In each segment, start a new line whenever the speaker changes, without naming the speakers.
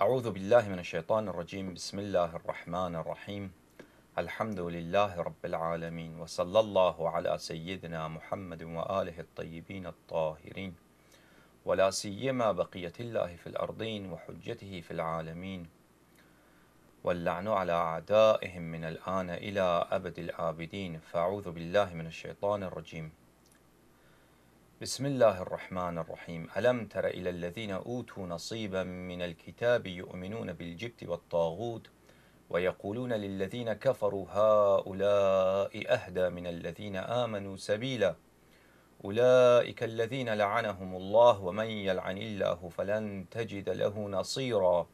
أعوذ بالله من الشيطان الرجيم بسم الله الرحمن الرحيم الحمد لله رب العالمين وصلى الله على سيدنا محمد وآله الطيبين الطاهرين ولا سيما بقية الله في الأرضين وحجته في العالمين واللعن على أعدائهم من الآن إلى أبد الآبدين فأعوذ بالله من الشيطان الرجيم بسم الله الرحمن الرحيم ألم تر إلى الذين أوتوا نصيبا من الكتاب يؤمنون بالجبت والطاغوت ويقولون للذين كفروا هؤلاء أهدى من الذين آمنوا سبيلا أولئك الذين لعنهم الله ومن يلعن الله فلن تجد له نصيرا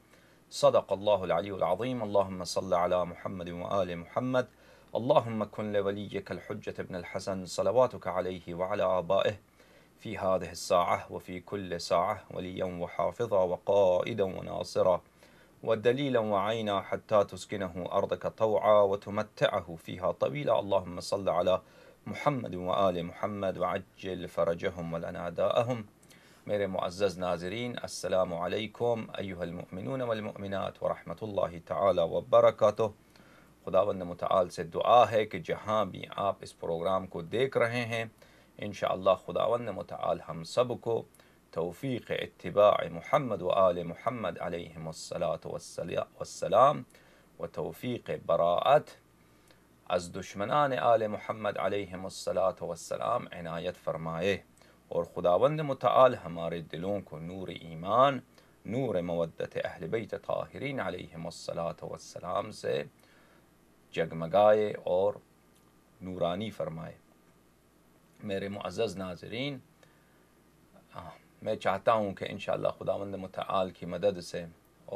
صدق الله العلي العظيم اللهم صل على محمد وآل محمد اللهم كن لوليك الحجة ابن الحسن صلواتك عليه وعلى آبائه في هذه الساعة وفي كل ساعة وليا وحافظا وقائدا وناصرا ودليلا وعينا حتى تسكنه أرضك طوعا وتمتعه فيها طويلا اللهم صل على فی ہا دس وفی کھلسا فرج میرے معزز ناظرین السلام علیکم المؤمنون والمؤمنات رحمۃ اللہ تعالی وبرکاتہ خداوند متعال سے دعا ہے کہ جہاں بھی آپ اس پروگرام کو دیکھ رہے ہیں انشاءاللہ خداون متعال ہم سب کو توفیق اتباع محمد و آل محمد علیہم و والسلام و توفیق براعت از دشمنان آل محمد علیہم الصلاۃ والسلام عنایت فرمائے اور خداوند متعال ہمارے دلوں کو نور ایمان نور مدت اہلبئی تاہرین علیہ و صلاح وسلام سے جگمگائے اور نورانی فرمائے میرے معزز ناظرین میں چاہتا ہوں کہ انشاءاللہ خداوند متعال خدا کی مدد سے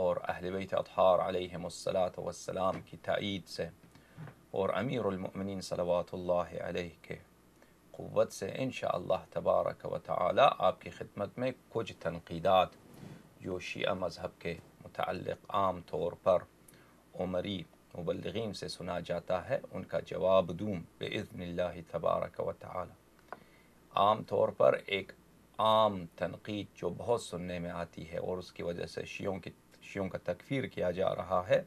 اور اہل بیت اطحار علیہ مثلاۃ والسلام کی تعید سے اور امیر المؤمنین صلوات اللہ علیہ کے قوت سے انشاءاللہ تبارک و تعالی آپ کی خدمت میں کچھ تنقیدات جو شیعہ مذہب کے متعلق عام طور پر عمری مبلغین سے سنا جاتا ہے ان کا جواب دوں بے اذن اللہ تبارک و تعالی عام طور پر ایک عام تنقید جو بہت سننے میں آتی ہے اور اس کی وجہ سے شیعوں کی شیعوں کا تکفیر کیا جا رہا ہے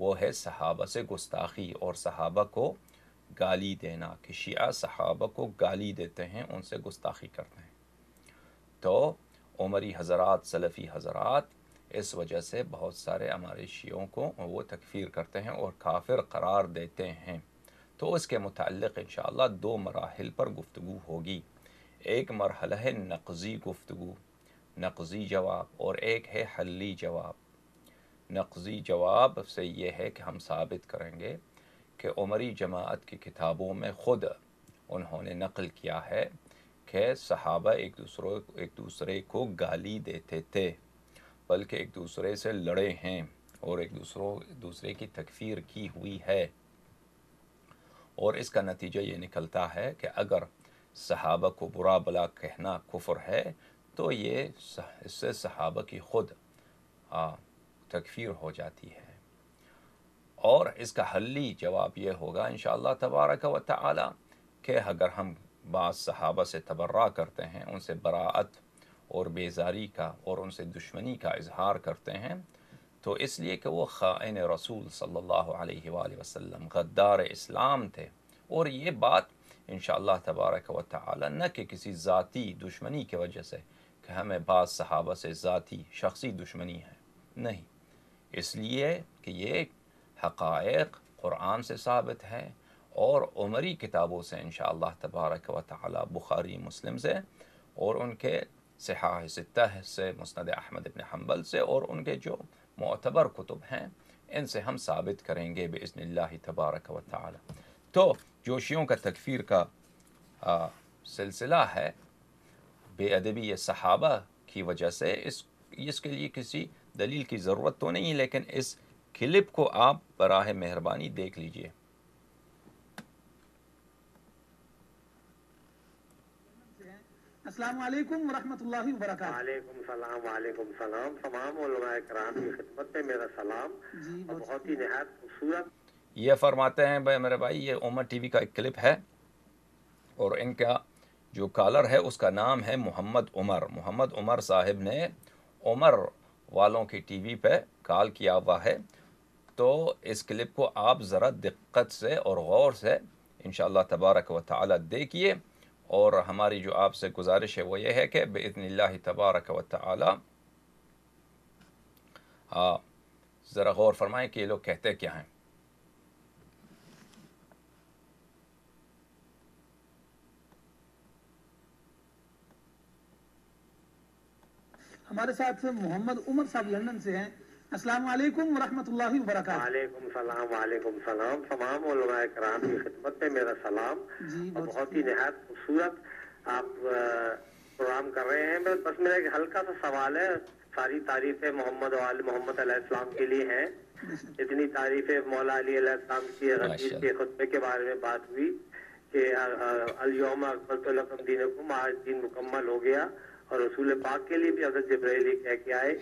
وہ ہے صحابہ سے گستاخی اور صحابہ کو گالی دینا کہ شیعہ صحابہ کو گالی دیتے ہیں ان سے گستاخی کرتے ہیں تو عمری حضرات سلفی حضرات اس وجہ سے بہت سارے ہمارے شیعوں کو وہ تکفیر کرتے ہیں اور کافر قرار دیتے ہیں تو اس کے متعلق انشاءاللہ دو مراحل پر گفتگو ہوگی ایک مرحلہ ہے نقضی گفتگو نقضی جواب اور ایک ہے حلی جواب نقضی جواب سے یہ ہے کہ ہم ثابت کریں گے کہ عمری جماعت کی کتابوں میں خود انہوں نے نقل کیا ہے کہ صحابہ ایک دوسرے ایک دوسرے کو گالی دیتے تھے بلکہ ایک دوسرے سے لڑے ہیں اور ایک دوسروں دوسرے کی تکفیر کی ہوئی ہے اور اس کا نتیجہ یہ نکلتا ہے کہ اگر صحابہ کو برا بلا کہنا کفر ہے تو یہ اس سے صحابہ کی خود تکفیر ہو جاتی ہے اور اس کا حلی جواب یہ ہوگا انشاءاللہ تبارک و تعالی کہ اگر ہم بعض صحابہ سے تبرہ کرتے ہیں ان سے براعت اور بیزاری کا اور ان سے دشمنی کا اظہار کرتے ہیں تو اس لیے کہ وہ خائن رسول صلی اللہ علیہ وآلہ وسلم غدار اسلام تھے اور یہ بات انشاءاللہ تبارک و تعالی نہ کہ کسی ذاتی دشمنی کے وجہ سے کہ ہمیں بعض صحابہ سے ذاتی شخصی دشمنی ہے نہیں اس لیے کہ یہ حقائق قرآن سے ثابت ہے اور عمری کتابوں سے انشاءاللہ تبارک و تعالی بخاری مسلم سے اور ان کے صحاح ستہ سے مسند احمد ابن حنبل سے اور ان کے جو معتبر کتب ہیں ان سے ہم ثابت کریں گے بے اللہ تبارک و تعالی تو جوشیوں کا تکفیر کا سلسلہ ہے بے ادبی یا صحابہ کی وجہ سے اس اس کے لیے کسی دلیل کی ضرورت تو نہیں لیکن اس کلپ کو آپ براہ مہربانی دیکھ لیجئے
السلام علیکم ورحمۃ اللہ وبرکاتہ
وعلیکم السلام وعلیکم السلام تمام علماء کرام کی خدمت میں میرا سلام جی بہت ہی نہایت خوبصورت
یہ فرماتے ہیں بھائی میرے بھائی یہ عمر ٹی وی کا ایک کلپ ہے اور ان کا جو کالر ہے اس کا نام ہے محمد عمر محمد عمر صاحب نے عمر والوں کی ٹی وی پہ کال کیا ہوا ہے تو اس کلپ کو آپ ذرا دقت سے اور غور سے انشاءاللہ تبارک و تعالی دیکھیے اور ہماری جو آپ سے گزارش ہے وہ یہ ہے کہ بے اذن اللہ تبارک و تعالی ہاں ذرا غور فرمائیں کہ یہ لوگ کہتے کیا ہیں
ہمارے ساتھ محمد عمر صاحب لندن سے ہیں السلام علیکم ورحمۃ اللہ وبرکاتہ
وعلیکم السلام وعلیکم السلام تمام علماء کرام کی خدمت میں میرا سلام جی بہت, بہت ہی نہایت خوبصورت آپ پروگرام کر رہے ہیں بس میرا ایک ہلکا سا سوال ہے ساری تعریفیں محمد وال محمد علیہ السلام کے لیے ہیں اتنی تعریفیں مولا علی علیہ السلام کی غزیز کے خطبے کے بارے میں بات ہوئی کہ الیوم اکبر تو لکم دینکم آج دین مکمل ہو گیا اور رسول پاک کے لیے بھی حضرت جبرائیل یہ کہہ کے آئے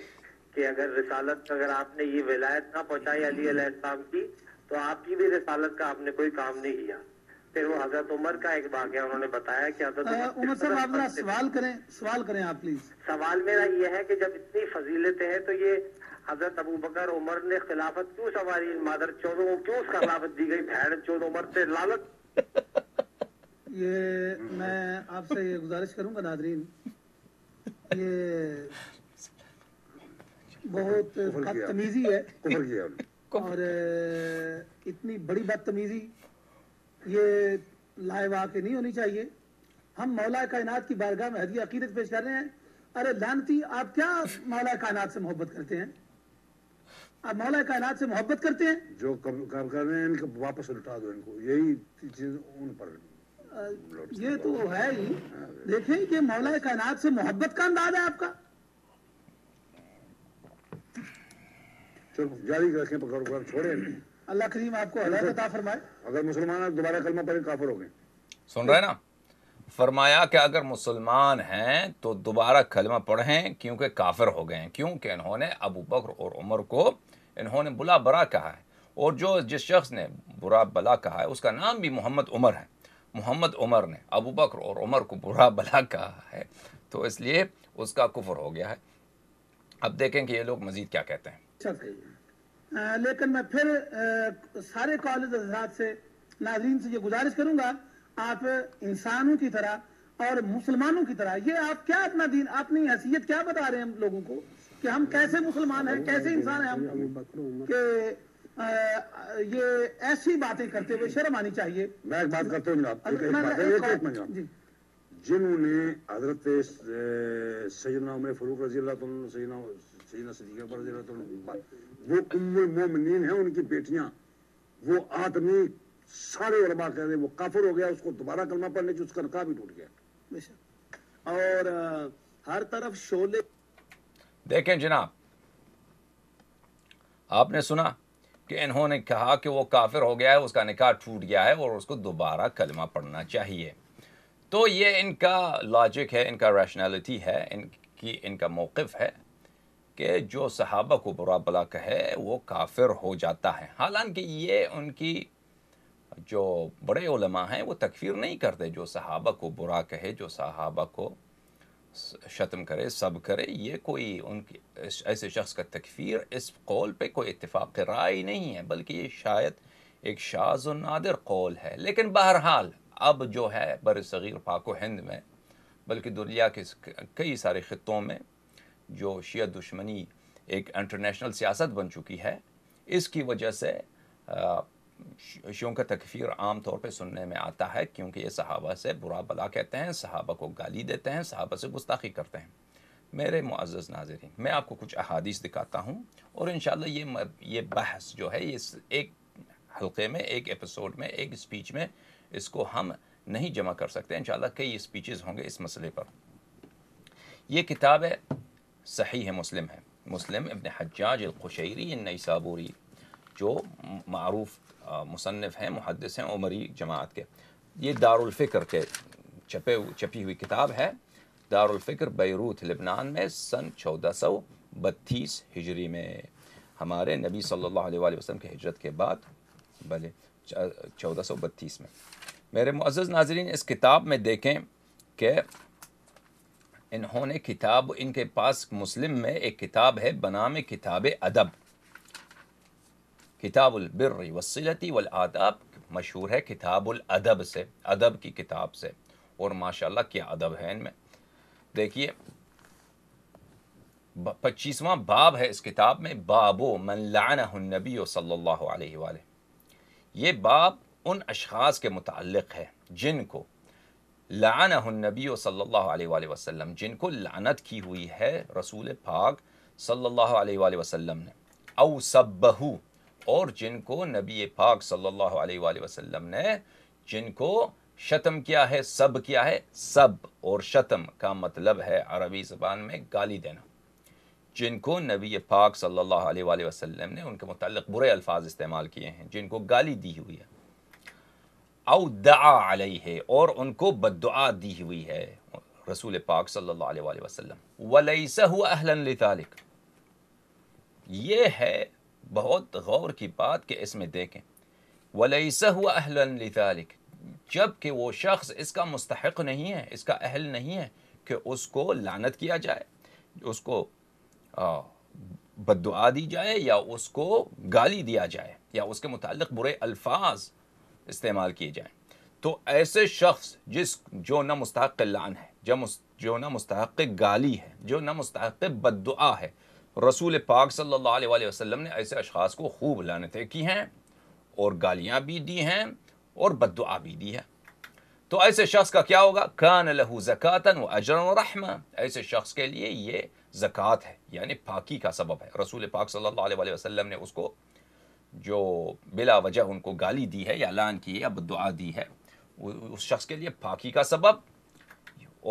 کہ اگر رسالت اگر آپ نے یہ ولایت نہ پہنچائی علی علیہ السلام کی تو آپ کی بھی رسالت کا آپ نے کوئی کام نہیں کیا پھر وہ حضرت عمر کا ایک واقعہ انہوں نے بتایا کہ حضرت عمر صاحب آپ
سوال کریں سوال کریں آپ پلیز
سوال میرا یہ ہے کہ جب اتنی فضیلتیں ہیں تو یہ حضرت ابو بکر عمر نے خلافت کیوں سواری مادر چودوں کو کیوں خلافت دی گئی
بھیڑ چودوں عمر سے لالت یہ میں آپ سے یہ گزارش کروں گا ناظرین یہ بہت بدتمیزی ہے اور اتنی بڑی بدتمیزی یہ لائے واقع نہیں ہونی چاہیے ہم مولا کائنات کی بارگاہ میں حدیع عقیدت پیش کر رہے ہیں ارے لانتی آپ کیا مولا کائنات سے محبت کرتے ہیں آپ مولا کائنات سے محبت کرتے ہیں جو کام کر رہے ہیں ان کو واپس لٹا دو ان کو یہی چیز ان پر یہ تو ہے ہی دیکھیں کہ مولا کائنات سے محبت کا انداز ہے آپ کا چلو جاری رکھیں پکڑ کر چھوڑیں اللہ کریم آپ کو ہدایت عطا فرمائے اگر
مسلمان دوبارہ کلمہ پڑھیں کافر ہو گئے
سن رہے نا فرمایا کہ اگر مسلمان ہیں تو دوبارہ کلمہ پڑھیں کیونکہ کافر ہو گئے ہیں کیونکہ انہوں نے ابو بکر اور عمر کو انہوں نے بلا برا کہا ہے اور جو جس شخص نے برا بلا کہا ہے اس کا نام بھی محمد عمر ہے محمد عمر نے ابو بکر اور عمر کو برا بلا کہا ہے تو اس لیے اس کا کفر ہو گیا ہے اب دیکھیں کہ یہ لوگ مزید کیا کہتے
ہیں لیکن میں پھر سارے کالج حضرات سے ناظرین سے یہ گزارش کروں گا آپ انسانوں کی طرح اور مسلمانوں کی طرح یہ آپ کیا اپنا دین اپنی حیثیت کیا بتا رہے ہیں لوگوں کو کہ ہم کیسے مسلمان ہیں کیسے انسان ہیں ہم کہ یہ ایسی باتیں کرتے ہوئے شرم آنی چاہیے میں ایک بات کرتا ہوں جناب جی۔ جنہوں نے حضرت سیدنا عمر فروق رضی اللہ تعالیٰ سیدنا سیدنا صدیق اکبر رضی اللہ تعالیٰ وہ ام المومنین ہیں ان کی بیٹیاں وہ آدمی سارے علماء کہہ رہے ہیں وہ کافر ہو گیا اس کو دوبارہ کلمہ پڑھنے کی اس کا نکاح بھی ٹوٹ گیا اور ہر طرف شولے
دیکھیں جناب آپ نے سنا کہ انہوں نے کہا کہ وہ کافر ہو گیا ہے اس کا نکاح ٹوٹ گیا ہے اور اس کو دوبارہ کلمہ پڑھنا چاہیے تو یہ ان کا لاجک ہے ان کا ریشنالٹی ہے ان کی ان کا موقف ہے کہ جو صحابہ کو برا بلا کہے وہ کافر ہو جاتا ہے حالانکہ یہ ان کی جو بڑے علماء ہیں وہ تکفیر نہیں کرتے جو صحابہ کو برا کہے جو صحابہ کو شتم کرے سب کرے یہ کوئی ان کی ایسے شخص کا تکفیر اس قول پہ کوئی اتفاق رائے نہیں ہے بلکہ یہ شاید ایک شاز و نادر قول ہے لیکن بہرحال اب جو ہے بر صغیر پاک و ہند میں بلکہ دنیا کے کئی سارے خطوں میں جو شیعہ دشمنی ایک انٹرنیشنل سیاست بن چکی ہے اس کی وجہ سے شیوں کا تکفیر عام طور پہ سننے میں آتا ہے کیونکہ یہ صحابہ سے برا بلا کہتے ہیں صحابہ کو گالی دیتے ہیں صحابہ سے گستاخی کرتے ہیں میرے معزز ناظرین میں آپ کو کچھ احادیث دکھاتا ہوں اور انشاءاللہ یہ یہ بحث جو ہے ایک حلقے میں ایک ایپیسوڈ میں ایک اسپیچ میں اس کو ہم نہیں جمع کر سکتے انشاءاللہ کئی اسپیچز ہوں گے اس مسئلے پر یہ کتاب ہے صحیح ہے مسلم ہے مسلم ابن حجاج القشیری نئی جو معروف مصنف ہیں محدث ہیں عمری جماعت کے یہ دارالفکر کے چپے چپی ہوئی کتاب ہے دار الفکر بیروت لبنان میں سن چودہ سو بتیس ہجری میں ہمارے نبی صلی اللہ علیہ وآلہ وسلم کے ہجرت کے بعد بھلے چودہ سو بتیس میں میرے معزز ناظرین اس کتاب میں دیکھیں کہ انہوں نے کتاب ان کے پاس مسلم میں ایک کتاب ہے بنام کتاب ادب کتاب البر وسیلتی والآداب مشہور ہے کتاب الادب سے ادب کی کتاب سے اور ماشاءاللہ اللہ کیا ادب ہے ان میں دیکھیے پچیسواں باب ہے اس کتاب میں باب و لعنہ النبی صلی اللہ علیہ وآلہ یہ باب ان اشخاص کے متعلق ہے جن کو لعنہ النبی صلی اللہ علیہ وآلہ وسلم جن کو لعنت کی ہوئی ہے رسول پاک صلی اللہ علیہ وآلہ وسلم نے او بہو اور جن کو نبی پاک صلی اللہ علیہ وآلہ وسلم نے جن کو شتم کیا ہے سب کیا ہے سب اور شتم کا مطلب ہے عربی زبان میں گالی دینا جن کو نبی پاک صلی اللہ علیہ وآلہ وسلم نے ان کے متعلق برے الفاظ استعمال کیے ہیں جن کو گالی دی ہوئی ہے او دعا علیہ ہے اور ان کو بد دعا دی ہوئی ہے رسول پاک صلی اللہ علیہ وآلہ وسلم وَلَيْسَهُ أَهْلًا لِذَلِكَ یہ ہے بہت غور کی بات کہ اس میں دیکھیں ولیسہ ہوا احلیہ تعلق جب کہ وہ شخص اس کا مستحق نہیں ہے اس کا اہل نہیں ہے کہ اس کو لانت کیا جائے اس کو بدعا دی جائے یا اس کو گالی دیا جائے یا اس کے متعلق برے الفاظ استعمال کیے جائیں تو ایسے شخص جس جو نہ مستحق لان ہے جو نہ مستحق گالی ہے جو نہ مستحق بدعا ہے رسول پاک صلی اللہ علیہ وآلہ وسلم نے ایسے اشخاص کو خوب لانتیں کی ہیں اور گالیاں بھی دی ہیں اور بدعا بھی دی ہیں تو ایسے شخص کا کیا ہوگا کان لہو زکاتن و اجر و رحمہ ایسے شخص کے لیے یہ زکوٰۃ ہے یعنی پاکی کا سبب ہے رسول پاک صلی اللہ علیہ وآلہ وسلم نے اس کو جو بلا وجہ ان کو گالی دی ہے یا لان کی ہے یا بدعا دی ہے اس شخص کے لیے پاکی کا سبب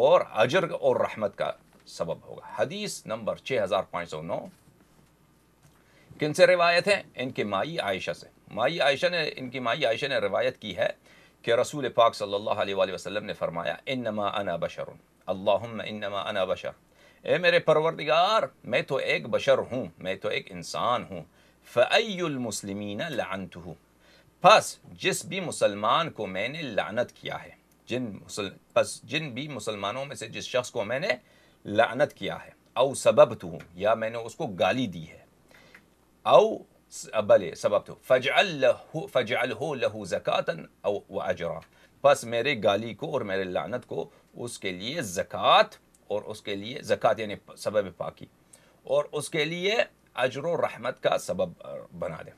اور اجر اور رحمت کا سبب ہوگا حدیث نمبر چھ ہزار پانچ سو نو کن سے روایت ہے ان کے مائی عائشہ سے مائی عائشہ نے ان کی مائی عائشہ نے روایت کی ہے کہ رسول پاک صلی اللہ علیہ وآلہ وسلم نے فرمایا انما انا بشر اللہم انما انا بشر اے میرے پروردگار میں تو ایک بشر ہوں میں تو ایک انسان ہوں فَأَيُّ الْمُسْلِمِينَ لَعَنْتُهُ پس جس بھی مسلمان کو میں نے لعنت کیا ہے جن مسل... پس جن بھی مسلمانوں میں سے جس شخص کو میں نے لعنت کیا ہے او سبب تو یا میں نے اس کو گالی دی ہے او بلے سبب تو فج پس میرے گالی کو اور میرے لعنت کو اس کے لیے زکات اور اس کے لیے زکاتے یعنی سبب پاکی اور اس کے لیے اجر و رحمت کا سبب بنا دیں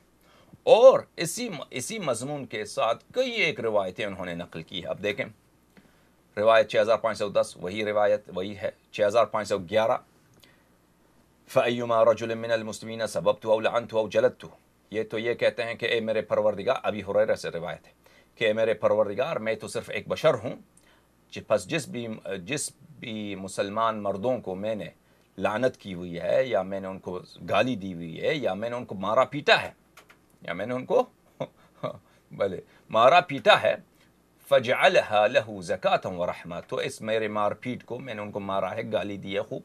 اور اسی اسی مضمون کے ساتھ کئی ایک روایتیں انہوں نے نقل کی ہے اب دیکھیں روایت چھ ہزار پانچ سو دس وہی روایت وہی ہے چھ ہزار پانچ سو گیارہ رجول من المسلمین سبب تو الان تو او جلد تو یہ تو یہ کہتے ہیں کہ اے میرے پروردگا ابھی سے روایت ہے کہ اے میرے پروردگا اور میں تو صرف ایک بشر ہوں پس جس بھی جس بھی مسلمان مردوں کو میں نے لانت کی ہوئی ہے یا میں نے ان کو گالی دی ہوئی ہے یا میں نے ان کو مارا پیٹا ہے یا میں نے ان کو بھلے مارا پیٹا ہے فج الح زکات و تو اس میرے مار پیٹ کو میں نے ان کو مارا ہے گالی خوب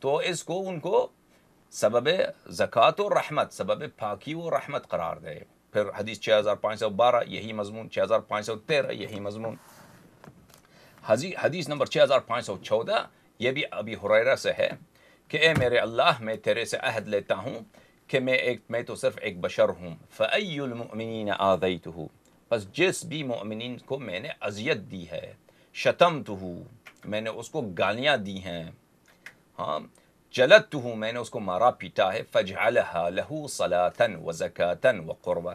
تو اس کو ان کو سبب زکاة و رحمت سبب پاکی و رحمت قرار دے پھر حدیث چھ ہزار پانچ سو بارہ یہی مضمون چھ ہزار پانچ سو تیرہ یہی مضمون حدیث نمبر چھ ہزار پانچ سو چودہ یہ بھی ابھی حریرہ سے ہے کہ اے میرے اللہ میں تیرے سے عہد لیتا ہوں کہ میں ایک میں تو صرف ایک بشر ہوں فعی الْمُؤْمِنِينَ آذَيْتُهُ ہوں بس جس بھی مومنین کو میں نے اذیت دی ہے شتم تو ہوں میں نے اس کو گالیاں دی ہیں ہاں جلت تو ہوں میں نے اس کو مارا پیٹا ہے فج الصلاطن و زکاتن و قربہ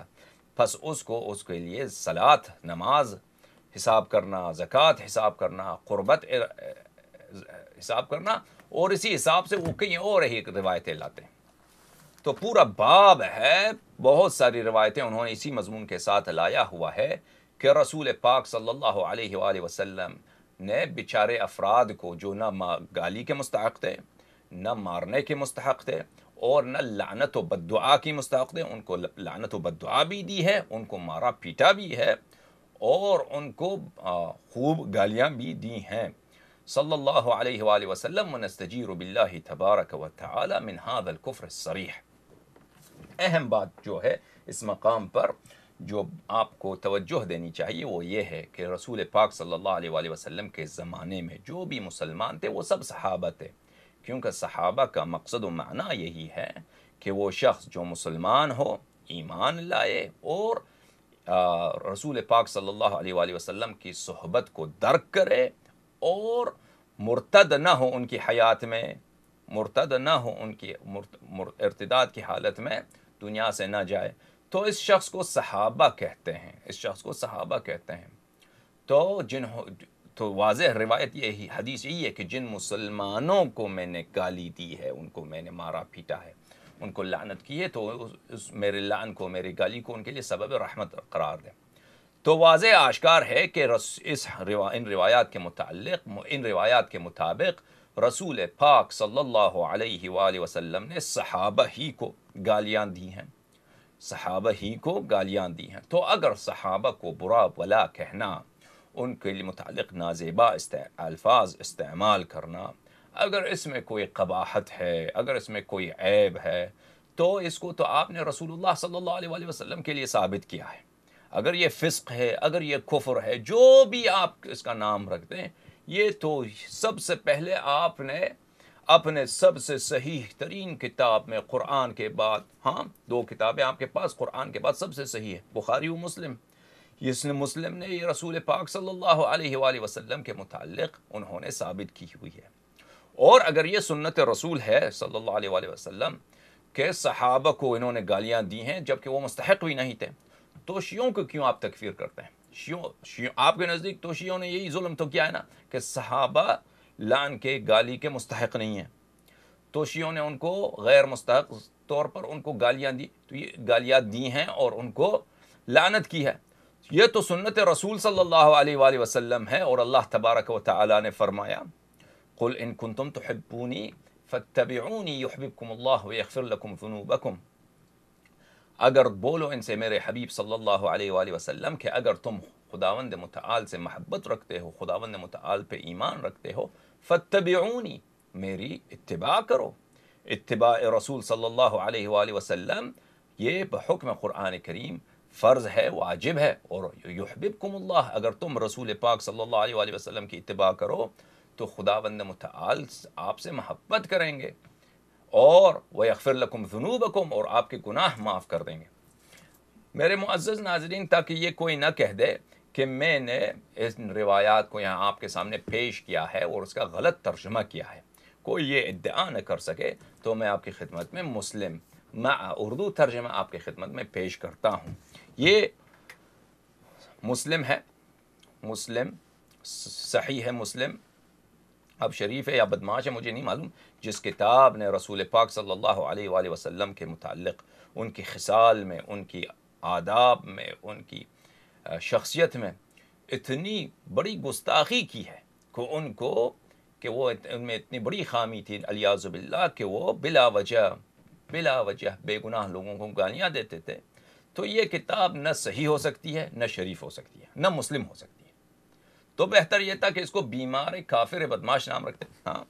پس اس کو اس کے لیے ثلاط نماز حساب کرنا زکوٰۃ حساب کرنا قربت حساب کرنا اور اسی حساب سے وہ کئی اور ہی روایتیں لاتے ہیں تو پورا باب ہے بہت ساری روایتیں انہوں نے اسی مضمون کے ساتھ لایا ہوا ہے کہ رسول پاک صلی اللہ علیہ وآلہ وسلم نے بچارے افراد کو جو نہ گالی کے مستحق تھے نہ مارنے کے مستحق تھے اور نہ لعنت و بدعا کی مستحق تھے ان کو لعنت و بدعا بھی دی ہے ان کو مارا پیٹا بھی ہے اور ان کو خوب گالیاں بھی دی ہیں صلی اللہ علیہ وآلہ وسلم منستجیر باللہ تبارک و تعالی من هذا الكفر الصریح اہم بات جو ہے اس مقام پر جو آپ کو توجہ دینی چاہیے وہ یہ ہے کہ رسول پاک صلی اللہ علیہ وآلہ وسلم کے زمانے میں جو بھی مسلمان تھے وہ سب صحابہ تھے کیونکہ صحابہ کا مقصد و معنی یہی ہے کہ وہ شخص جو مسلمان ہو ایمان لائے اور رسول پاک صلی اللہ علیہ وآلہ وسلم کی صحبت کو درک کرے اور مرتد نہ ہو ان کی حیات میں مرتد نہ ہو ان کی ارتداد کی حالت میں دنیا سے نہ جائے تو اس شخص کو صحابہ کہتے ہیں اس شخص کو صحابہ کہتے ہیں تو جن تو واضح روایت یہی حدیث یہی ہے کہ جن مسلمانوں کو میں نے گالی دی ہے ان کو میں نے مارا پیٹا ہے ان کو لعنت کی ہے تو اس میرے لعن کو میری گالی کو ان کے لیے سبب رحمت قرار دیں تو واضح آشکار ہے کہ اس ان روایات کے متعلق ان روایات کے مطابق رسول پاک صلی اللہ علیہ وآلہ وسلم نے صحابہ ہی کو گالیاں دی ہیں صحابہ ہی کو گالیاں دی ہیں تو اگر صحابہ کو برا بلا کہنا ان کے لیے متعلق نازیبہ الفاظ استعمال کرنا اگر اس میں کوئی قباحت ہے اگر اس میں کوئی عیب ہے تو اس کو تو آپ نے رسول اللہ صلی اللہ علیہ وسلم کے لیے ثابت کیا ہے اگر یہ فسق ہے اگر یہ کفر ہے جو بھی آپ اس کا نام رکھ دیں یہ تو سب سے پہلے آپ نے اپنے سب سے صحیح ترین کتاب میں قرآن کے بعد ہاں دو کتابیں آپ کے پاس قرآن کے بعد سب سے صحیح ہے بخاری و مسلم اس نے مسلم نے یہ رسول پاک صلی اللہ علیہ وآلہ وسلم کے متعلق انہوں نے ثابت کی ہوئی ہے اور اگر یہ سنت رسول ہے صلی اللہ علیہ وآلہ وسلم کہ صحابہ کو انہوں نے گالیاں دی ہیں جبکہ وہ مستحق بھی نہیں تھے تو شیعوں کو کیوں آپ تکفیر کرتے ہیں شیعوں آپ کے نزدیک تو شیعوں نے یہی ظلم تو کیا ہے نا کہ صحابہ لان کے گالی کے مستحق نہیں ہیں توشیوں نے ان کو غیر مستحق طور پر ان کو گالیاں دی تو یہ گالیاں دی ہیں اور ان کو لانت کی ہے یہ تو سنت رسول صلی اللہ علیہ وآلہ وسلم ہے اور اللہ تبارک و تعالی نے فرمایا قل ان تحبونی تم یحببکم اللہ ویغفر لکم فنوبم اگر بولو ان سے میرے حبیب صلی اللہ علیہ وآلہ وسلم کہ اگر تم خداوند متعال سے محبت رکھتے ہو خداوند متعال پہ ایمان رکھتے ہو فتبعونی میری اتباع کرو اتباع رسول صلی اللہ علیہ وآلہ وسلم یہ بحکم قرآن کریم فرض ہے واجب ہے اور یحببکم اللہ اگر تم رسول پاک صلی اللہ علیہ وآلہ وسلم کی اتباع کرو تو خدا بند متعال آپ سے محبت کریں گے اور وہ لکم ذنوبکم اور آپ کے گناہ معاف کر دیں گے میرے معزز ناظرین تاکہ یہ کوئی نہ کہہ دے کہ میں نے اس روایات کو یہاں آپ کے سامنے پیش کیا ہے اور اس کا غلط ترجمہ کیا ہے کوئی یہ ادعا نہ کر سکے تو میں آپ کی خدمت میں مسلم میں اردو ترجمہ آپ کی خدمت میں پیش کرتا ہوں یہ مسلم ہے مسلم صحیح ہے مسلم اب شریف ہے یا بدماش ہے مجھے نہیں معلوم جس کتاب نے رسول پاک صلی اللہ علیہ وآلہ وسلم کے متعلق ان کی خصال میں ان کی آداب میں ان کی شخصیت میں اتنی بڑی گستاخی کی ہے کہ ان کو کہ وہ ان میں اتنی بڑی خامی تھی علی باللہ اللہ کہ وہ بلا وجہ بلا وجہ بے گناہ لوگوں کو گالیاں دیتے تھے تو یہ کتاب نہ صحیح ہو سکتی ہے نہ شریف ہو سکتی ہے نہ مسلم ہو سکتی ہے تو بہتر یہ تھا کہ اس کو بیمار کافر بدماش نام رکھتے ہاں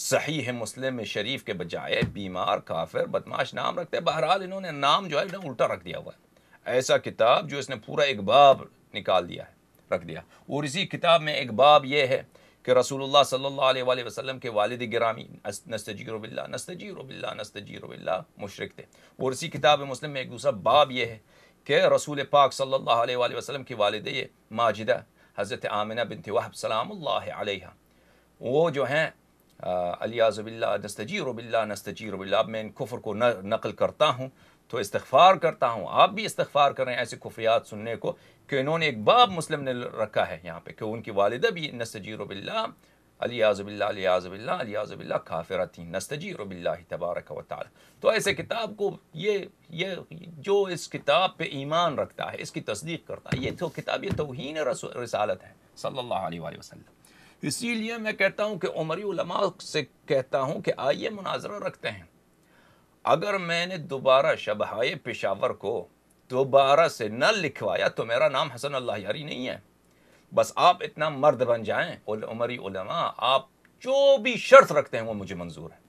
صحیح ہے مسلم شریف کے بجائے بیمار کافر بدماش نام رکھتے بہرحال انہوں نے نام جو ہے الٹا رکھ دیا ہوا ہے ایسا کتاب جو اس نے پورا ایک باب نکال دیا ہے رکھ دیا اور اسی کتاب میں ایک باب یہ ہے کہ رسول اللہ صلی اللہ علیہ وآلہ وسلم کے والد گرامی نستجیر باللہ نستجیر باللہ نستجیر باللہ مشرک تھے اور اسی کتاب مسلم میں ایک دوسرا باب یہ ہے کہ رسول پاک صلی اللہ علیہ وآلہ وسلم کی والد ماجدہ حضرت آمنہ بنت وحب سلام اللہ علیہ وہ جو ہیں علیہ عزباللہ نستجیر باللہ نستجیر باللہ اب میں ان کفر کو نقل کرتا ہوں تو استغفار کرتا ہوں آپ بھی استغفار کریں ایسی خفیات سننے کو کہ انہوں نے ایک باب مسلم نے رکھا ہے یہاں پہ کہ ان کی والدہ بھی نستجیر باللہ علی رب اللہ علی عظب اللہ علی عظب اللہ کافرہ اللہ نستجیر باللہ تبارک و تعالی تو ایسے کتاب کو یہ یہ جو اس کتاب پہ ایمان رکھتا ہے اس کی تصدیق کرتا ہے یہ تو کتاب یہ توہین رسالت ہے صلی اللہ علیہ وآلہ وسلم اسی لیے میں کہتا ہوں کہ عمری علماء سے کہتا ہوں کہ آئیے مناظرہ رکھتے ہیں اگر میں نے دوبارہ شبہائے پشاور کو دوبارہ سے نہ لکھوایا تو میرا نام حسن اللہ یاری نہیں ہے بس آپ اتنا مرد بن جائیں عمری علماء آپ جو بھی شرط رکھتے ہیں وہ مجھے منظور ہے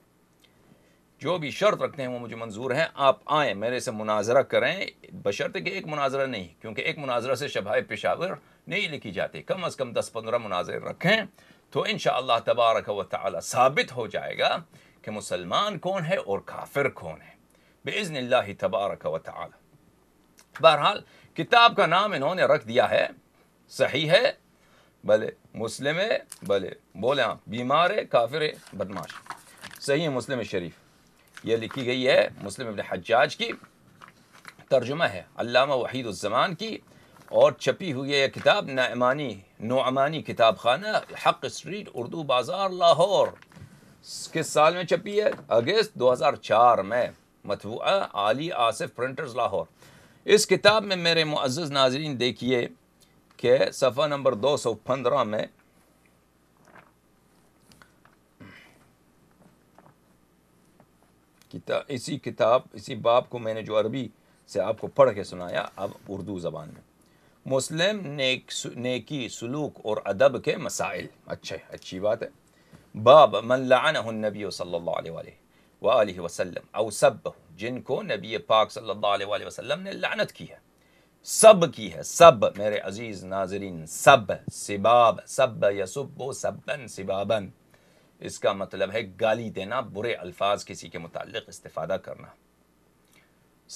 جو بھی شرط رکھتے ہیں وہ مجھے منظور ہیں آپ آئیں میرے سے مناظرہ کریں بشرط کہ ایک مناظرہ نہیں کیونکہ ایک مناظرہ سے شبہ پشاور نہیں لکھی جاتی کم از کم دس پندرہ مناظر رکھیں تو انشاءاللہ تبارک و تعالی ثابت ہو جائے گا کہ مسلمان کون ہے اور کافر کون ہے بزن اللہ تبارک و تعالی بہرحال کتاب کا نام انہوں نے رکھ دیا ہے صحیح ہے بلے مسلم ہے بولے ہاں، بیمار ہے کافر ہے بدماش صحیح ہے مسلم شریف یہ لکھی گئی ہے مسلم ابن حجاج کی ترجمہ ہے علامہ وحید الزمان کی اور چھپی ہوئی یہ کتاب نعمانی نعمانی کتاب خانہ حق اسٹریٹ اردو بازار لاہور کس سال میں چھپی ہے اگست دو ہزار چار میں متوہ علی آصف پرنٹرز لاہور اس کتاب میں میرے معزز ناظرین دیکھیے کہ صفحہ نمبر دو سو پندرہ میں اسی کتاب اسی باپ کو میں نے جو عربی سے آپ کو پڑھ کے سنایا اب اردو زبان میں مسلم نیکی سلوک اور ادب کے مسائل اچھے اچھی بات ہے باب من لعنه النبی صلی اللہ علیہ وآلہ وآلہ وسلم او سب جن کو نبی پاک صلی اللہ علیہ وآلہ وسلم نے لعنت کی ہے سب کی ہے سب میرے عزیز ناظرین سب سباب سب یسب سبن سبابن اس کا مطلب ہے گالی دینا برے الفاظ کسی کے متعلق استفادہ کرنا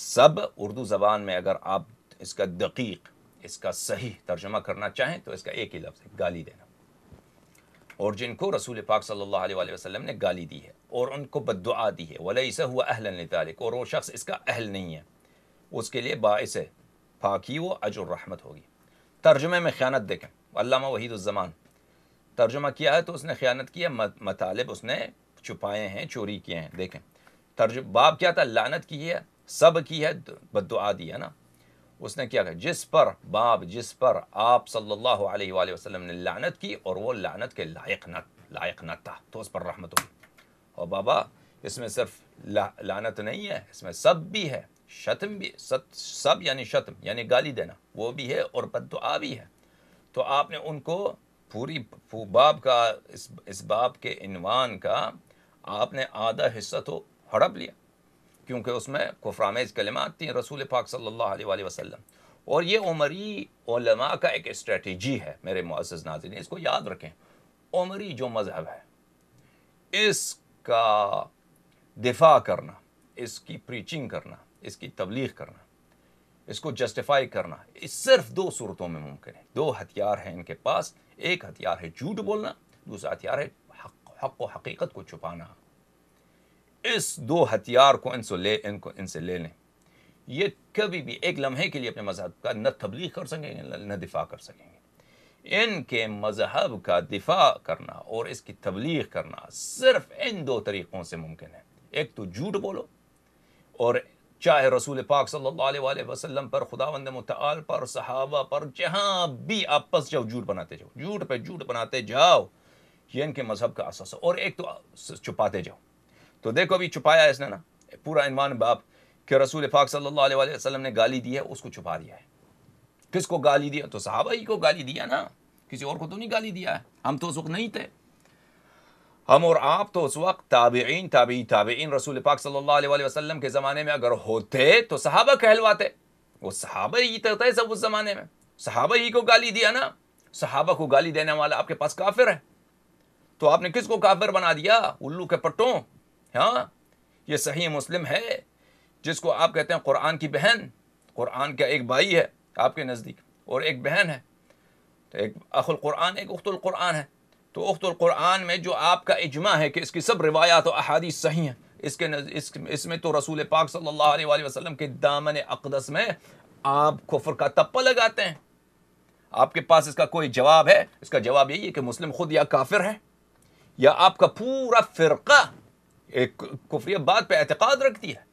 سب اردو زبان میں اگر آپ اس کا دقیق اس کا صحیح ترجمہ کرنا چاہیں تو اس کا ایک ہی لفظ ہے گالی دینا اور جن کو رسول پاک صلی اللہ علیہ وآلہ وسلم نے گالی دی ہے اور ان کو بدععا دی ہے وَلَيْسَ هُوَ ہوا اہل اور وہ شخص اس کا اہل نہیں ہے اس کے لیے باعث ہے پاکی وہ رحمت ہوگی ترجمے میں خیانت دیکھیں علامہ وحید الزمان ترجمہ کیا ہے تو اس نے خیانت کیا مطالب اس نے چھپائے ہیں چوری کیے ہیں دیکھیں ترجم کیا تھا لانت کی ہے سب کی ہے بدعع دی ہے نا اس نے کیا کہا جس پر باب جس پر آپ صلی اللہ علیہ وآلہ وسلم نے لعنت کی اور وہ لعنت کے لائق نہ لائق نہ تھا تو اس پر رحمت ہوئی اور بابا اس میں صرف لعنت نہیں ہے اس میں سب بھی ہے شتم بھی سب, سب یعنی شتم یعنی گالی دینا وہ بھی ہے اور بد دعا بھی ہے تو آپ نے ان کو پوری باب کا اس اس باب کے عنوان کا آپ نے آدھا حصہ تو ہڑپ لیا کیونکہ اس میں کفرامیز کلمات تھیں رسول پاک صلی اللہ علیہ وآلہ وسلم اور یہ عمری علماء کا ایک اسٹریٹجی ہے میرے معزز ناظرین اس کو یاد رکھیں عمری جو مذہب ہے اس کا دفاع کرنا اس کی پریچنگ کرنا اس کی تبلیغ کرنا اس کو جسٹیفائی کرنا اس صرف دو صورتوں میں ممکن ہے دو ہتھیار ہیں ان کے پاس ایک ہتھیار ہے جھوٹ بولنا دوسرا ہتھیار ہے حق حق و حقیقت کو چھپانا اس دو ہتھیار کو ان سے لے ان کو ان سے لے لیں یہ کبھی بھی ایک لمحے کے لیے اپنے مذہب کا نہ تبلیغ کر سکیں گے نہ دفاع کر سکیں گے ان کے مذہب کا دفاع کرنا اور اس کی تبلیغ کرنا صرف ان دو طریقوں سے ممکن ہے ایک تو جھوٹ بولو اور چاہے رسول پاک صلی اللہ علیہ وآلہ وسلم پر خدا وند متعال پر صحابہ پر جہاں بھی آپس جاؤ جھوٹ بناتے جاؤ جھوٹ پہ جھوٹ بناتے جاؤ یہ ان کے مذہب کا اثر ہے اور ایک تو چھپاتے جاؤ تو دیکھو بھی چھپایا ہے اس نے نا پورا عنوان باپ کہ رسول پاک صلی اللہ علیہ وسلم نے گالی دی ہے اس کو چھپا دیا ہے کس کو گالی دیا تو صحابہ ہی کو گالی دیا نا کسی اور کو تو نہیں گالی دیا ہے ہم تو اس وقت نہیں تھے ہم اور آپ تو اس وقت تابعین تابعی تابعین رسول پاک صلی اللہ علیہ وسلم کے زمانے میں اگر ہوتے تو صحابہ کہلواتے وہ صحابہ ہی تو تھے سب اس زمانے میں صحابہ ہی کو گالی دیا نا صحابہ کو گالی دینے والا آپ کے پاس کافر ہے تو آپ نے کس کو کافر بنا دیا الو کے پٹوں ہاں یہ صحیح مسلم ہے جس کو آپ کہتے ہیں قرآن کی بہن قرآن کا ایک بھائی ہے آپ کے نزدیک اور ایک بہن ہے تو ایک اخ القرآن ایک اخت القرآن ہے تو اخت القرآن میں جو آپ کا اجماع ہے کہ اس کی سب روایات و احادیث صحیح ہیں اس کے اس اس میں تو رسول پاک صلی اللہ علیہ وآلہ وسلم کے دامن اقدس میں آپ کفر کا تپا لگاتے ہیں آپ کے پاس اس کا کوئی جواب ہے اس کا جواب یہی ہے کہ مسلم خود یا کافر ہے یا آپ کا پورا فرقہ ایک کفیت بات پہ اعتقاد رکھتی ہے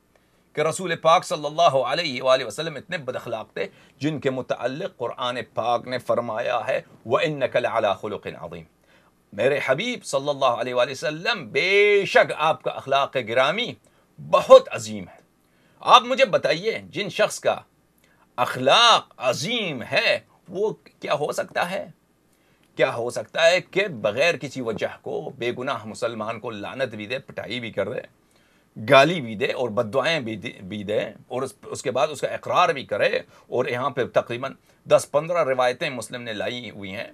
کہ رسول پاک صلی اللہ علیہ وآلہ وسلم اتنے بد اخلاق تھے جن کے متعلق قرآن پاک نے فرمایا ہے وہ نقل خُلُقٍ عَظِيمٍ میرے حبیب صلی اللہ علیہ وآلہ وسلم بے شک آپ کا اخلاق گرامی بہت عظیم ہے آپ مجھے بتائیے جن شخص کا اخلاق عظیم ہے وہ کیا ہو سکتا ہے کیا ہو سکتا ہے کہ بغیر کسی وجہ کو بے گناہ مسلمان کو لانت بھی دے پٹائی بھی کر دے گالی بھی دے اور بدوائیں بھی دے اور اس کے بعد اس کا اقرار بھی کرے اور یہاں پہ تقریباً دس پندرہ روایتیں مسلم نے لائی ہوئی ہیں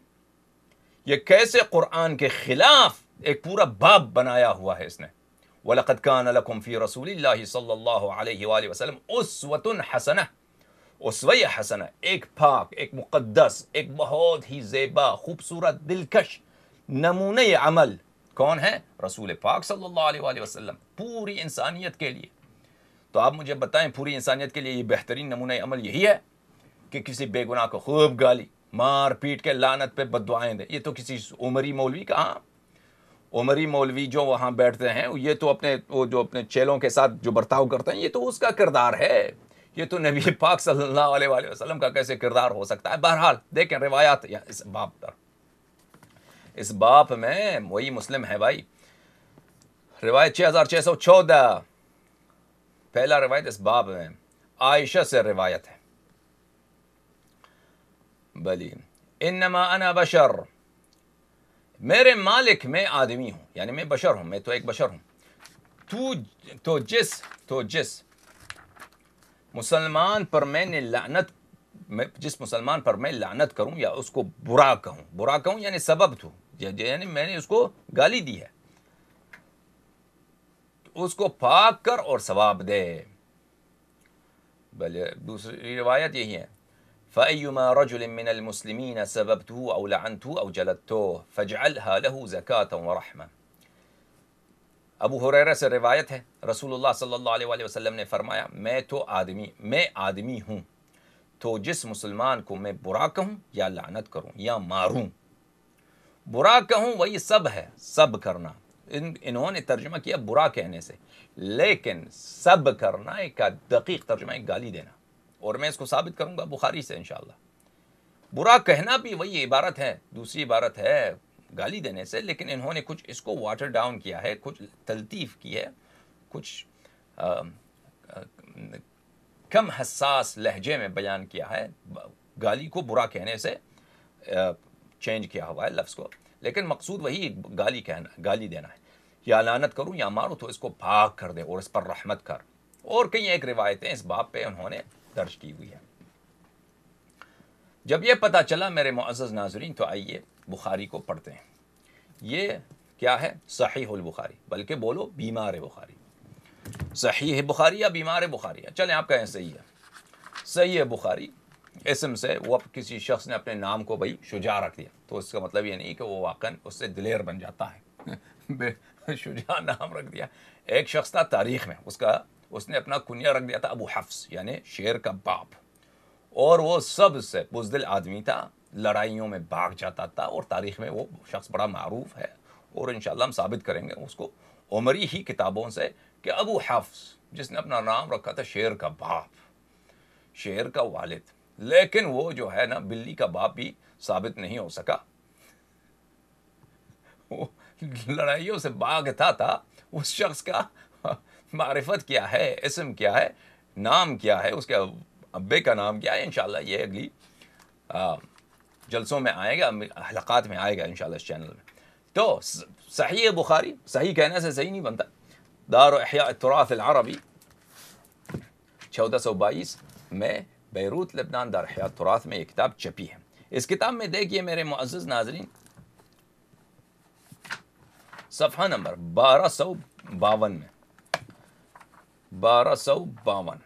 یہ کیسے قرآن کے خلاف ایک پورا باب بنایا ہوا ہے اس نے وَلَقَدْ كَانَ لَكُمْ فِي رَسُولِ اللَّهِ صَلَّى اللَّهُ عَلَيْهِ وَآلِهِ وَسَلَمْ اُسْوَةٌ حَسَنَةٌ اسویہ حسنہ ایک پاک ایک مقدس ایک بہت ہی زیبا خوبصورت دلکش نمونہ عمل کون ہے رسول پاک صلی اللہ علیہ وآلہ وسلم پوری انسانیت کے لیے تو آپ مجھے بتائیں پوری انسانیت کے لیے یہ بہترین نمونہ عمل یہی ہے کہ کسی بے گناہ کو خوب گالی مار پیٹ کے لانت پہ بدوائیں دیں یہ تو کسی عمری مولوی کہاں عمری مولوی جو وہاں بیٹھتے ہیں یہ تو اپنے وہ جو اپنے چیلوں کے ساتھ جو برتاؤ کرتے ہیں یہ تو اس کا کردار ہے یہ تو نبی پاک صلی اللہ علیہ وآلہ وسلم کا کیسے کردار ہو سکتا ہے بہرحال دیکھیں روایات یا اس باپ اس باپ میں وہی مسلم ہے بھائی روایت چھ چھ ہزار سو چودہ پہلا روایت اس باپ میں عائشہ سے روایت ہے بلی انما انا بشر میرے مالک میں آدمی ہوں یعنی میں بشر ہوں میں تو ایک بشر ہوں تو جس تو جس مسلمان پر میں نے لعنت میں جس مسلمان پر میں لعنت کروں یا اس کو برا کہوں کہوں برا یعنی سبب تو یعنی میں نے اس کو گالی دی ہے اس کو پاک کر اور ثواب دے بلے دوسری روایت یہی ہے فعمر مسلم زکات ابو حریرہ سے روایت ہے رسول اللہ صلی اللہ علیہ وسلم نے فرمایا میں تو آدمی میں آدمی ہوں تو جس مسلمان کو میں برا کہوں یا لعنت کروں یا ماروں برا کہوں وہی سب ہے سب کرنا ان انہوں نے ترجمہ کیا برا کہنے سے لیکن سب کرنا ایک دقیق ترجمہ ایک گالی دینا اور میں اس کو ثابت کروں گا بخاری سے انشاءاللہ برا کہنا بھی وہی عبارت ہے دوسری عبارت ہے گالی دینے سے لیکن انہوں نے کچھ اس کو واٹر ڈاؤن کیا ہے کچھ تلطیف کی ہے کچھ کم حساس لہجے میں بیان کیا ہے گالی کو برا کہنے سے چینج کیا ہوا ہے لفظ کو لیکن مقصود وہی گالی کہنا گالی دینا ہے یا لانت کروں یا مارو تو اس کو بھاگ کر دے اور اس پر رحمت کر اور کئی ایک روایتیں اس باب پہ انہوں نے درج کی ہوئی ہے جب یہ پتہ چلا میرے معزز ناظرین تو آئیے بخاری کو پڑھتے ہیں یہ کیا ہے صحیح البخاری بلکہ بولو بیمار بخاری صحیح ہے بخاری یا بیمار بخاری ہے چلیں آپ کہیں صحیح ہے صحیح ہے بخاری اسم سے وہ کسی شخص نے اپنے نام کو بھائی شجاع رکھ دیا تو اس کا مطلب یہ نہیں کہ وہ واقع اس سے دلیر بن جاتا ہے شجا نام رکھ دیا ایک شخص تھا تاریخ میں اس کا اس نے اپنا کنیا رکھ دیا تھا ابو حفظ یعنی شیر کا باپ اور وہ سب سے بزدل آدمی تھا لڑائیوں میں بھاگ جاتا تھا اور تاریخ میں وہ شخص بڑا معروف ہے اور انشاءاللہ ہم ثابت کریں گے اس کو عمری ہی کتابوں سے کہ ابو حفظ جس نے اپنا نام رکھا تھا شیر کا باپ شیر کا والد لیکن وہ جو ہے نا بلی کا باپ بھی ثابت نہیں ہو سکا وہ لڑائیوں سے بھاگتا تھا اس شخص کا معرفت کیا ہے اسم کیا ہے نام کیا ہے اس کے ابے کا نام کیا ہے انشاءاللہ یہ اگلی जलसों में आएगा हलक़ात में आएगा इन इस चैनल में तो सही है बुखारी सही कहने से सही नहीं बनता दार अहियातराफ़ अरबी चौदह सौ बाईस में बैरूत लबनान दार अहियातराफ़ में ये किताब छपी है इस किताब में देखिए मेरे मुआज़ नाजरीन सफ़ा नंबर बारह सौ बावन में बारह सौ बावन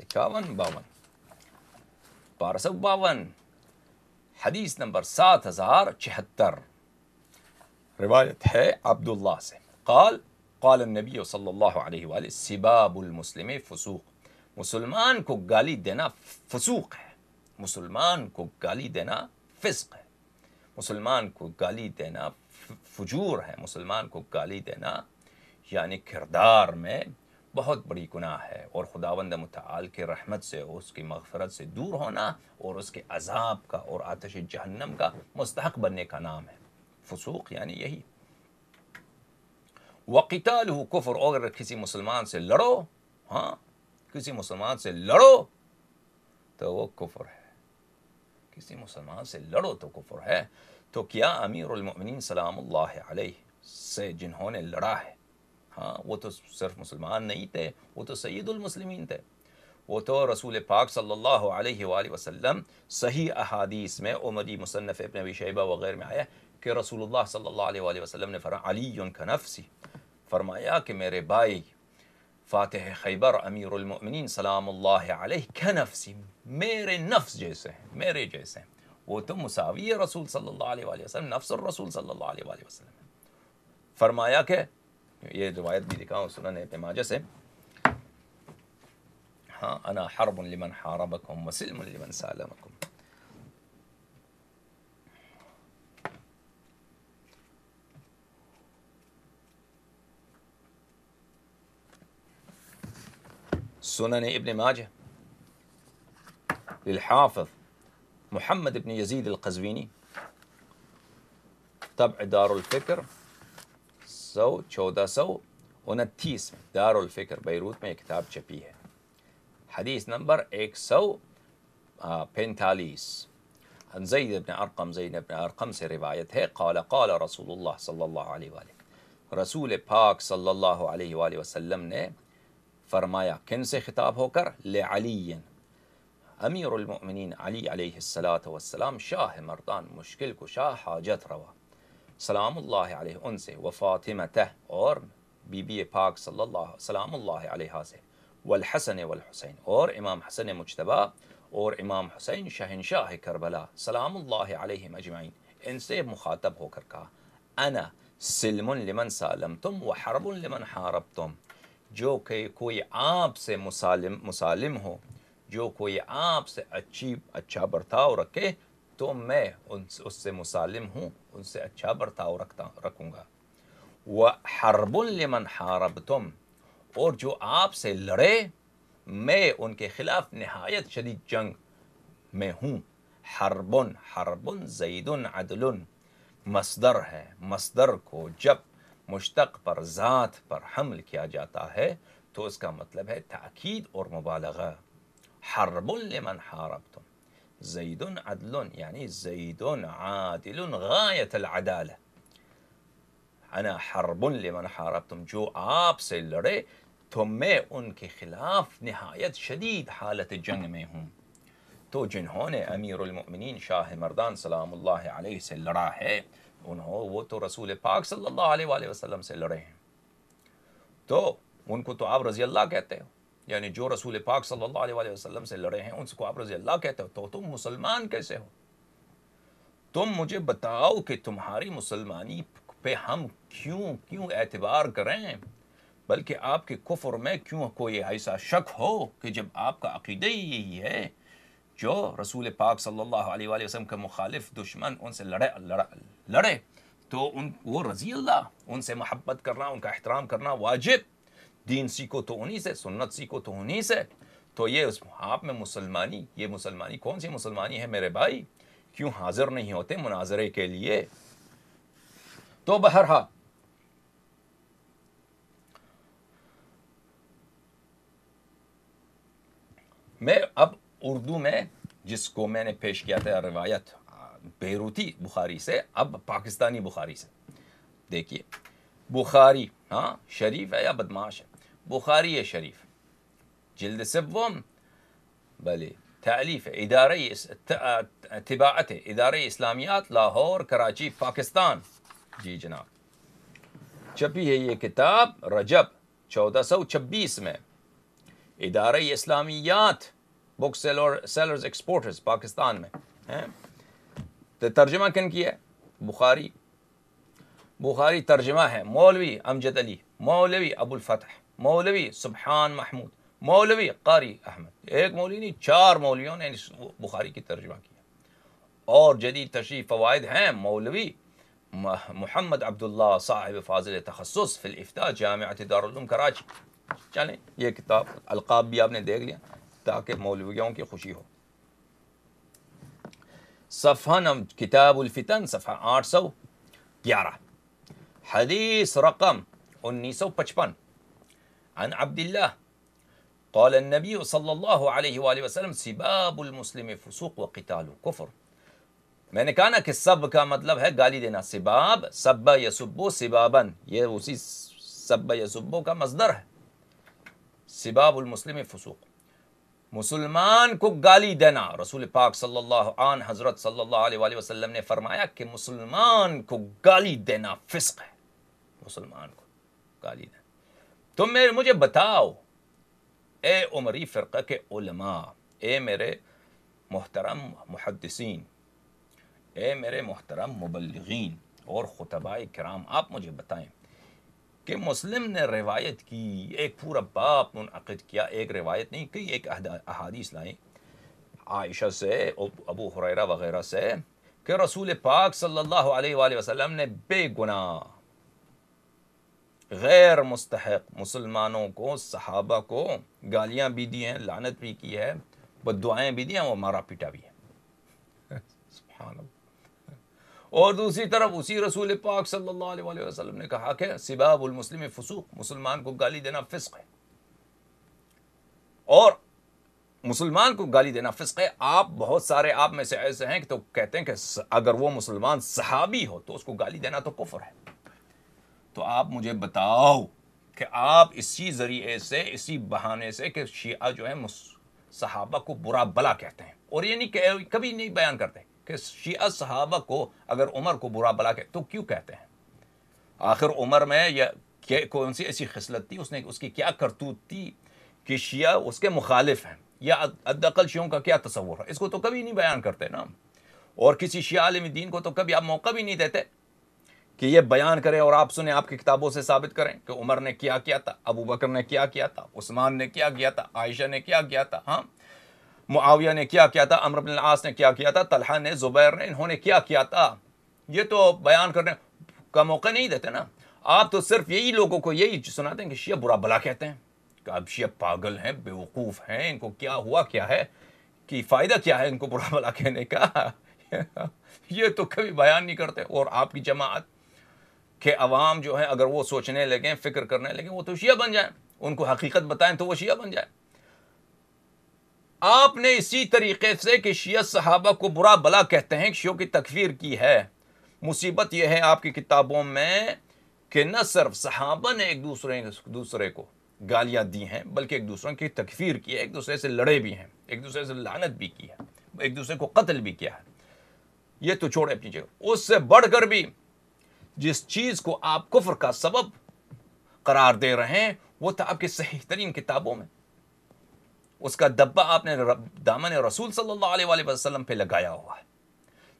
इक्यावन बावन بارہ سو باون حدیث نمبر سات ہزار چہتر مسلمان کو گالی دینا فسوق ہے مسلمان کو گالی دینا فسق ہے مسلمان کو گالی دینا فجور ہے مسلمان کو گالی دینا یعنی کردار میں بہت بڑی گناہ ہے اور خداوند متعال کے رحمت سے اس کی مغفرت سے دور ہونا اور اس کے عذاب کا اور آتش جہنم کا مستحق بننے کا نام ہے فسوق یعنی یہی ہو کفر اگر کسی مسلمان سے لڑو ہاں کسی مسلمان سے لڑو تو وہ کفر ہے کسی مسلمان سے لڑو تو کفر ہے تو کیا امیر المؤمنین سلام اللہ علیہ سے جنہوں نے لڑا ہے وہ تو صرف مسلمان نہیں تھے وہ تو سید المسلمین تھے وہ تو رسول پاک صلی اللہ علیہ وآلہ وسلم صحیح احادیث میں عمری مصنف ابن ابی شیبہ وغیر میں آیا کہ رسول اللہ صلی اللہ علیہ وآلہ وسلم نے فرمایا علی کا نفسی فرمایا کہ میرے بھائی فاتح خیبر امیر المؤمنین سلام اللہ علیہ کا نفسی میرے نفس جیسے ہیں میرے جیسے ہیں وہ تو مساوی رسول صلی اللہ علیہ وآلہ وسلم نفس الرسول صلی اللہ علیہ وآلہ وسلم فرمایا کہ ये रिवायत भी दिखाऊँ सुनन इबन माजा से हाँ अना हरब लिमन हारबकुम वसिलम लिमन سنن ابن ماجه للحافظ محمد بن يزيد القزويني تبع دار الفكر سو چودہ سو انتیس میں دارالفکر بیروت میں ایک کتاب چھپی ہے حدیث نمبر ایک سو پینتالیس زید ابن ارقم زید ابن ارقم سے روایت ہے قال قال رسول اللہ صلی اللہ علیہ وآلہ رسول پاک صلی اللہ علیہ وآلہ وسلم نے فرمایا کن سے خطاب ہو کر لعلی امیر المؤمنین علی علیہ السلّۃ وسلم شاہ مردان مشکل کو شاہ حاجت روا سلام اللہ علیہ ان سے و فاطمہ اور بی بی پاک صلی اللہ سلام اللہ علیہ سے والحسن والحسین اور امام حسن مجتبہ اور امام حسین شہنشاہ کربلا سلام اللہ علیہ مجمعین ان سے مخاطب ہو کر کہا انا سلم لمن سالمتم و حرب لمن حاربتم جو کہ کوئی آپ سے مسالم مسالم ہو جو کوئی آپ سے اچھی اچھا برتاؤ رکھے تو میں ان سے مسالم ہوں ان سے اچھا برتاؤ رکھتا رکھوں گا وہ حرب المن حارب تم اور جو آپ سے لڑے میں ان کے خلاف نہایت شدید جنگ میں ہوں حربن حربن زید عدل مصدر ہے مصدر کو جب مشتق پر ذات پر حمل کیا جاتا ہے تو اس کا مطلب ہے تاکید اور مبالغہ حرب لمن حارب تم زيد عدل يعني زيد عادل غاية العدالة أنا حرب لمن حاربتم جو آب سيلري تمي أنكي خلاف نهاية شديد حالة الجنگ ميهم تو جن هون أمير المؤمنين شاه مردان سلام الله عليه سيلراه انه هو تو رسول پاک صلى الله عليه وآله وسلم سيلراه تو انكو تو آب رضي الله کہتے ہو یعنی جو رسول پاک صلی اللہ علیہ وسلم سے لڑے ہیں ان کو آپ رضی اللہ کہتے ہو تو تم مسلمان کیسے ہو تم مجھے بتاؤ کہ تمہاری مسلمانی پہ ہم کیوں کیوں اعتبار کریں بلکہ آپ کے کفر میں کیوں کو یہ ایسا شک ہو کہ جب آپ کا عقیدہ یہی ہے جو رسول پاک صلی اللہ علیہ وآلہ وسلم کے مخالف دشمن ان سے لڑے لڑے تو ان وہ رضی اللہ ان سے محبت کرنا ان کا احترام کرنا واجب دین سیکھو تو انہیں سے سنت سیکھو تو انہیں سے تو یہ اس آپ میں مسلمانی یہ مسلمانی کون سی مسلمانی ہے میرے بھائی کیوں حاضر نہیں ہوتے مناظرے کے لیے تو بہرحال میں اب اردو میں جس کو میں نے پیش کیا تھا روایت بیروتی بخاری سے اب پاکستانی بخاری سے دیکھیے بخاری ہاں شریف ہے یا بدماش ہے بخاری شریف جلد سوم صبل تعلیف ادارۂ تباعت ادارۂ اسلامیات لاہور کراچی پاکستان جی جناب چپی ہے یہ کتاب رجب چودہ سو چھبیس میں Idara Islamiat book seller sellers exporters Pakistan میں تو ترجمہ کن کی ہے بخاری بخاری ترجمہ ہے مولوی امجد علی مولوی ابو الفتح مولوی سبحان محمود مولوی قاری احمد ایک مولوی نہیں چار مولویوں نے اس بخاری کی ترجمہ کیا اور جدید تشریف فوائد ہیں مولوی محمد عبداللہ صاحب فاضل تخصص فی الافتاء تحستا دارالعلوم کراچی چلیں یہ کتاب القاب بھی آپ نے دیکھ لیا تاکہ مولویوں کی خوشی ہو صفحہ نم کتاب الفتن صفحہ آٹھ سو گیارہ حدیث رقم انیس سو پچپن عن عبد الله قال النبي صلى الله عليه وآله وسلم سباب المسلم فسوق وقتال کتاف میں نے کہا نا کہ سب کا مطلب ہے گالی دینا سباب سب یسبو و سبابن یہ اسی سب یسبو کا مصدر ہے سباب المسلم فسوق مسلمان کو گالی دینا رسول پاک صلی اللہ عن حضرت صلی اللہ علیہ وآلہ وسلم نے فرمایا کہ مسلمان کو گالی دینا فسق ہے مسلمان کو گالی دینا تم میرے مجھے بتاؤ اے عمری فرقہ کے علماء اے میرے محترم محدثین اے میرے محترم مبلغین اور خطبۂ کرام آپ مجھے بتائیں کہ مسلم نے روایت کی ایک پورا باپ منعقد کیا ایک روایت نہیں کئی ایک احادیث لائیں عائشہ سے ابو حریرہ وغیرہ سے کہ رسول پاک صلی اللہ علیہ وآلہ وسلم نے بے گناہ غیر مستحق مسلمانوں کو صحابہ کو گالیاں بھی دی ہیں لانت بھی کی ہے بدعائیں بھی دی ہیں وہ مارا پیٹا بھی ہے سبحان اللہ اور دوسری طرف اسی رسول پاک صلی اللہ علیہ وسلم نے کہا کہ سباب المسلم فسوق مسلمان کو گالی دینا فسق ہے اور مسلمان کو گالی دینا فسق ہے آپ بہت سارے آپ میں سے ایسے ہیں کہ تو کہتے ہیں کہ اگر وہ مسلمان صحابی ہو تو اس کو گالی دینا تو کفر ہے تو آپ مجھے بتاؤ کہ آپ اسی ذریعے سے اسی بہانے سے کہ شیعہ جو ہے صحابہ کو برا بلا کہتے ہیں اور یہ نہیں کہ کبھی نہیں بیان کرتے کہ شیعہ صحابہ کو اگر عمر کو برا بلا کہ تو کیوں کہتے ہیں آخر عمر میں یا کون سی ایسی خسلت تھی اس نے اس کی کیا کرتوت تھی کہ شیعہ اس کے مخالف ہیں یا ادقل شیعوں کا کیا تصور ہے اس کو تو کبھی نہیں بیان کرتے نا اور کسی شیعہ عالم دین کو تو کبھی آپ موقع بھی نہیں دیتے کہ یہ بیان کریں اور آپ سنیں آپ کی کتابوں سے ثابت کریں کہ عمر نے کیا کیا تھا ابو بکر نے کیا کیا تھا عثمان نے کیا کیا تھا عائشہ نے کیا کیا تھا ہاں معاویہ نے کیا کیا تھا بن العاص نے کیا کیا تھا طلحہ نے زبیر نے انہوں نے کیا کیا تھا یہ تو بیان کرنے کا موقع نہیں دیتے نا آپ تو صرف یہی لوگوں کو یہی سناتے ہیں کہ شیعہ برا بلا کہتے ہیں کہ اب شیعہ پاگل ہیں بیوقوف ہیں ان کو کیا ہوا کیا ہے کہ فائدہ کیا ہے ان کو برا بلا کہنے کا یہ تو کبھی بیان نہیں کرتے اور آپ کی جماعت کہ عوام جو ہیں اگر وہ سوچنے لگیں فکر کرنے لگیں وہ تو شیعہ بن جائیں ان کو حقیقت بتائیں تو وہ شیعہ بن جائیں آپ نے اسی طریقے سے کہ شیعہ صحابہ کو برا بلا کہتے ہیں شیعوں کی تکفیر کی ہے مصیبت یہ ہے آپ کی کتابوں میں کہ نہ صرف صحابہ نے ایک دوسرے دوسرے کو گالیاں دی ہیں بلکہ ایک دوسرے کی تکفیر کی ہے ایک دوسرے سے لڑے بھی ہیں ایک دوسرے سے لعنت بھی کی ہے ایک دوسرے کو قتل بھی کیا ہے یہ تو چھوڑے پیچھے اس سے بڑھ کر بھی جس چیز کو آپ کفر کا سبب قرار دے رہے ہیں وہ تھا آپ کی صحیح ترین کتابوں میں اس کا دبا آپ نے دامن رسول صلی اللہ علیہ وآلہ وسلم پہ لگایا ہوا ہے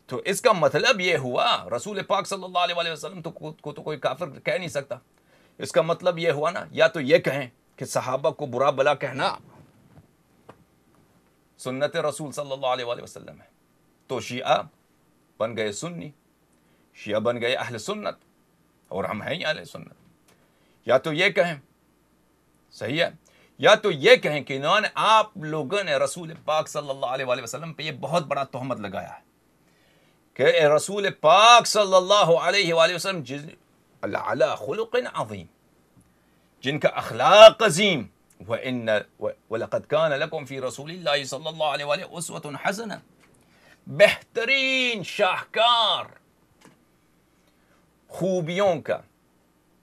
تو اس کا مطلب یہ ہوا رسول پاک صلی اللہ علیہ وآلہ وسلم تو کو تو کوئی کافر کہہ نہیں سکتا اس کا مطلب یہ ہوا نا یا تو یہ کہیں کہ صحابہ کو برا بلا کہنا سنت رسول صلی اللہ علیہ وآلہ وسلم ہے تو شیعہ بن گئے سنی شیعہ بن گئے اہل سنت اور ہم ہیں اہل سنت یا تو یہ کہیں صحیح ہے یا تو یہ کہیں کہ انہوں نے آپ لوگوں نے رسول پاک صلی اللہ علیہ وآلہ وسلم پہ یہ بہت بڑا تہمت لگایا ہے کہ رسول پاک صلی اللہ علیہ وآلہ وسلم جن خلق عظیم جن کا اخلاق عظیم وان ولقد كان لكم في رسول الله صلی اللہ علیہ وآلہ اسوۃ حسنہ بہترین شاہکار خوبیوں کا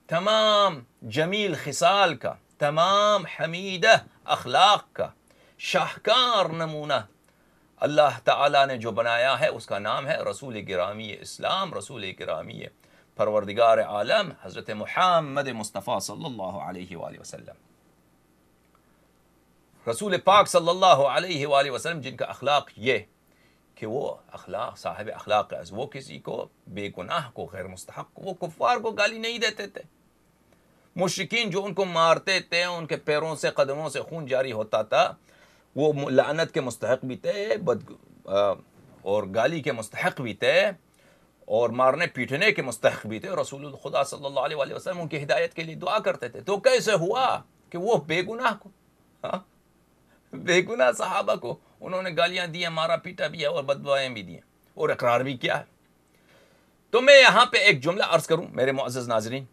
تمام جمیل خصال کا تمام حمیدہ اخلاق کا شاہکار نمونہ اللہ تعالیٰ نے جو بنایا ہے اس کا نام ہے رسول گرامی اسلام رسول گرامی پروردگار عالم حضرت محمد مصطفیٰ صلی اللہ علیہ وآلہ وسلم رسول پاک صلی اللہ علیہ وآلہ وسلم جن کا اخلاق یہ کہ وہ اخلاق صاحب اخلاق وہ کسی کو بے گناہ کو غیر مستحق کو وہ کفار کو گالی نہیں دیتے تھے مشکین جو ان کو مارتے تھے ان کے پیروں سے قدموں سے خون جاری ہوتا تھا وہ لعنت کے مستحق بھی تھے بد اور گالی کے مستحق بھی تھے اور مارنے پیٹنے کے مستحق بھی تھے رسول خدا صلی اللہ علیہ وسلم ان کی ہدایت کے لیے دعا کرتے تھے تو کیسے ہوا کہ وہ بے گناہ کو ہاں، بے گناہ صحابہ کو انہوں نے گالیاں دی ہیں مارا پیٹا بھی ہے اور بدوائیں بھی دی ہیں اور اقرار بھی کیا ہے تو میں یہاں پہ ایک جملہ عرض کروں میرے معزز ناظرین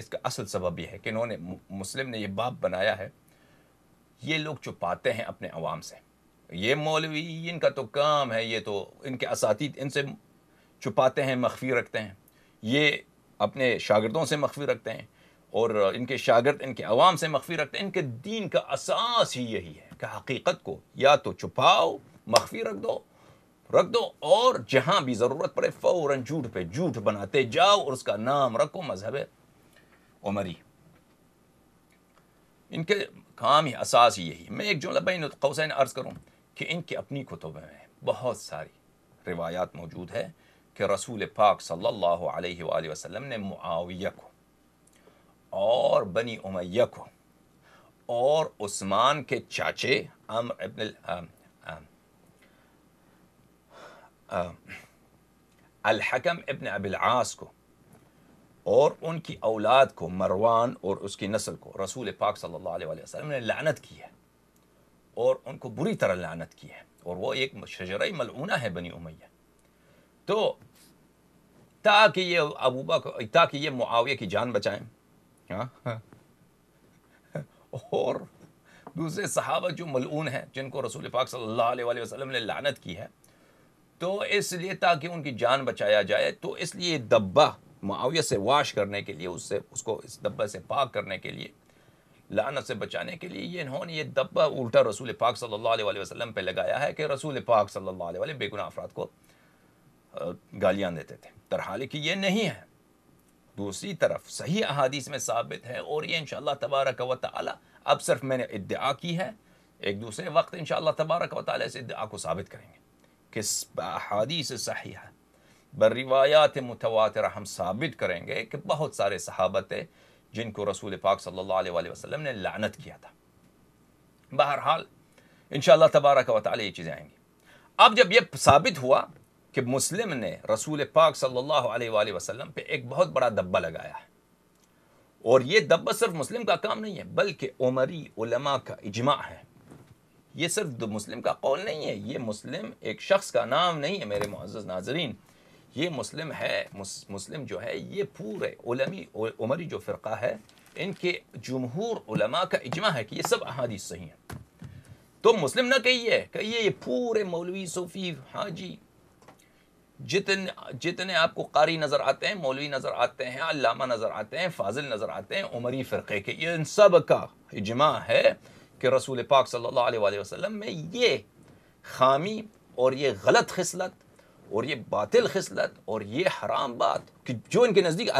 اس کا اصل سبب یہ ہے کہ انہوں نے مسلم نے یہ باپ بنایا ہے یہ لوگ چھپاتے ہیں اپنے عوام سے یہ مولوی ان کا تو کام ہے یہ تو ان کے اساتید ان سے چھپاتے ہیں مخفی رکھتے ہیں یہ اپنے شاگردوں سے مخفی رکھتے ہیں اور ان کے شاگرد ان کے عوام سے مخفی رکھتے ہیں ان کے دین کا اساس ہی یہی ہے کہ حقیقت کو یا تو چھپاؤ مخفی رکھ دو رکھ دو اور جہاں بھی ضرورت پڑے فوراً جھوٹ پہ جھوٹ بناتے جاؤ اور اس کا نام رکھو مذہب عمری ان کے کام ہی اساس ہی یہی میں ایک جملہ بین القوسین عرض کروں کہ ان کی اپنی کتبوں میں بہت ساری روایات موجود ہے کہ رسول پاک صلی اللہ علیہ وآلہ وسلم نے معاویہ کو اور بنی امیہ کو اور عثمان کے چاچے عمر ابن الحکم ابن اب العاص کو اور ان کی اولاد کو مروان اور اس کی نسل کو رسول پاک صلی اللہ علیہ وسلم نے لعنت کی ہے اور ان کو بری طرح لعنت کی ہے اور وہ ایک شجرہ ملعونہ ہے بنی امیہ تو تاکہ یہ ابوبا تاکہ یہ معاویہ کی جان بچائیں ہاں, ہاں۔ اور دوسرے صحابہ جو ملعون ہیں جن کو رسول پاک صلی اللہ علیہ وسلم نے لعنت کی ہے تو اس لیے تاکہ ان کی جان بچایا جائے تو اس لیے دبا معاویہ سے واش کرنے کے لیے اس سے اس کو اس دبا سے پاک کرنے کے لیے لعنت سے بچانے کے لیے یہ انہوں نے یہ دبا الٹا رسول پاک صلی اللہ علیہ وسلم پہ لگایا ہے کہ رسول پاک صلی اللہ علیہ بے گناہ افراد کو گالیاں دیتے تھے ترحال کہ یہ نہیں ہے دوسری طرف صحیح احادیث میں ثابت ہے اور یہ انشاءاللہ تبارک و تعالی اب صرف میں نے ادعا کی ہے ایک دوسرے وقت انشاءاللہ تبارک و تعالی اس ادعا کو ثابت کریں گے کس ہے بر روایات متواترہ ہم ثابت کریں گے کہ بہت سارے صحابت ہے جن کو رسول پاک صلی اللہ علیہ وسلم نے لعنت کیا تھا بہرحال انشاءاللہ تبارک و تعالی یہ چیزیں آئیں گی اب جب یہ ثابت ہوا کہ مسلم نے رسول پاک صلی اللہ علیہ وآلہ وسلم پہ ایک بہت بڑا دبا لگایا ہے اور یہ دبا صرف مسلم کا کام نہیں ہے بلکہ عمری علماء کا اجماع ہے یہ صرف مسلم کا قول نہیں ہے یہ مسلم ایک شخص کا نام نہیں ہے میرے معزز ناظرین یہ مسلم ہے مسلم جو ہے یہ پورے علمی عمری جو فرقہ ہے ان کے جمہور علماء کا اجماع ہے کہ یہ سب احادیث صحیح ہیں تو مسلم نہ کہیے کہیے یہ پورے مولوی صوفی حاجی جتنے جتنے آپ کو قاری نظر آتے ہیں مولوی نظر آتے ہیں علامہ نظر آتے ہیں فاضل نظر آتے ہیں عمری فرقے کے یہ ان سب کا اجماع ہے کہ رسول پاک صلی اللہ علیہ وآلہ وسلم میں یہ خامی اور یہ غلط خصلت اور یہ باطل خصلت اور یہ حرام بات کہ جو ان کے نزدیک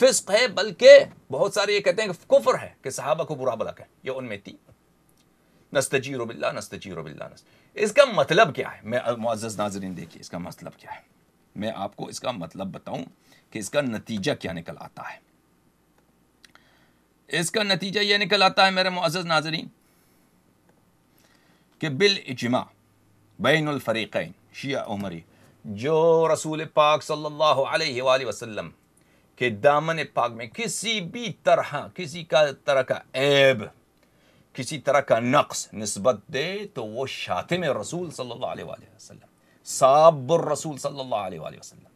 فسق ہے بلکہ بہت سارے یہ کہتے ہیں کہ کفر ہے کہ صحابہ کو برا بلا کہیں یہ ان میں تھی نستجیر نستجیر باللہ باللہ نست اس کا مطلب کیا ہے میں معزز ناظرین دیکھیے اس کا مطلب کیا ہے میں آپ کو اس کا مطلب بتاؤں کہ اس کا نتیجہ کیا نکل آتا ہے اس کا نتیجہ یہ نکل آتا ہے میرے معزز ناظرین کہ بل اجماع بین الفریقین شیعہ عمری جو رسول پاک صلی اللہ علیہ وآلہ وسلم کے دامن پاک میں کسی بھی طرح کسی کا طرح کا عیب کسی طرح کا نقص نسبت دے تو وہ شاتمِ رسول صلی اللہ علیہ وآلہ وسلم صابر رسول صلی اللہ علیہ وآلہ وسلم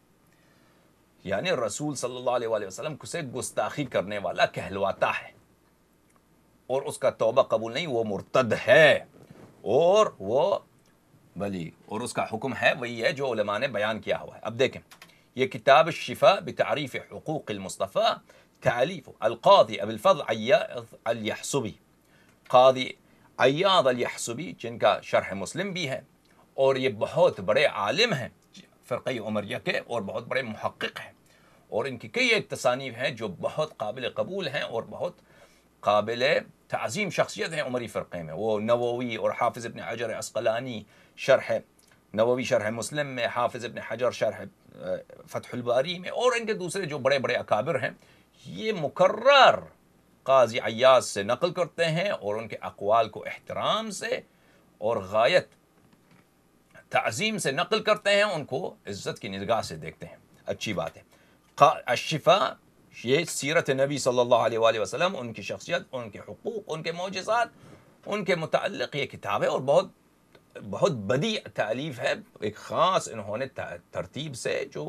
یعنی رسول صلی اللہ علیہ وآلہ وسلم کسے گستاخی کرنے والا کہلواتا ہے اور اس کا توبہ قبول نہیں وہ مرتد ہے اور وہ بلی اور اس کا حکم ہے وہی ہے جو علماء نے بیان کیا ہوا ہے اب دیکھیں یہ کتاب شفا بتعریف حقوق المصطفیٰ تعلیف القاضی القاط ابلفیہ الیحسبی قاضی ایاد الیحسبی جن کا شرح مسلم بھی ہے اور یہ بہت بڑے عالم ہیں فرقی عمریہ کے اور بہت بڑے محقق ہیں اور ان کی کئی ایک تصانیف ہیں جو بہت قابل قبول ہیں اور بہت قابل تعظیم شخصیت ہیں عمری فرقے میں وہ نووی اور حافظ ابن حجر اسقلانی شرح نووی شرح مسلم میں حافظ ابن حجر شرح فتح الباری میں اور ان کے دوسرے جو بڑے بڑے اکابر ہیں یہ مقرر قاضی عیاض سے نقل کرتے ہیں اور ان کے اقوال کو احترام سے اور غایت تعظیم سے نقل کرتے ہیں ان کو عزت کی نگاہ سے دیکھتے ہیں اچھی بات ہے اشفا یہ سیرت نبی صلی اللہ علیہ وآلہ وسلم ان کی شخصیت ان کے حقوق ان کے معجزات ان کے متعلق یہ کتاب ہے اور بہت بہت بدی تعلیف ہے ایک خاص انہوں نے ترتیب سے جو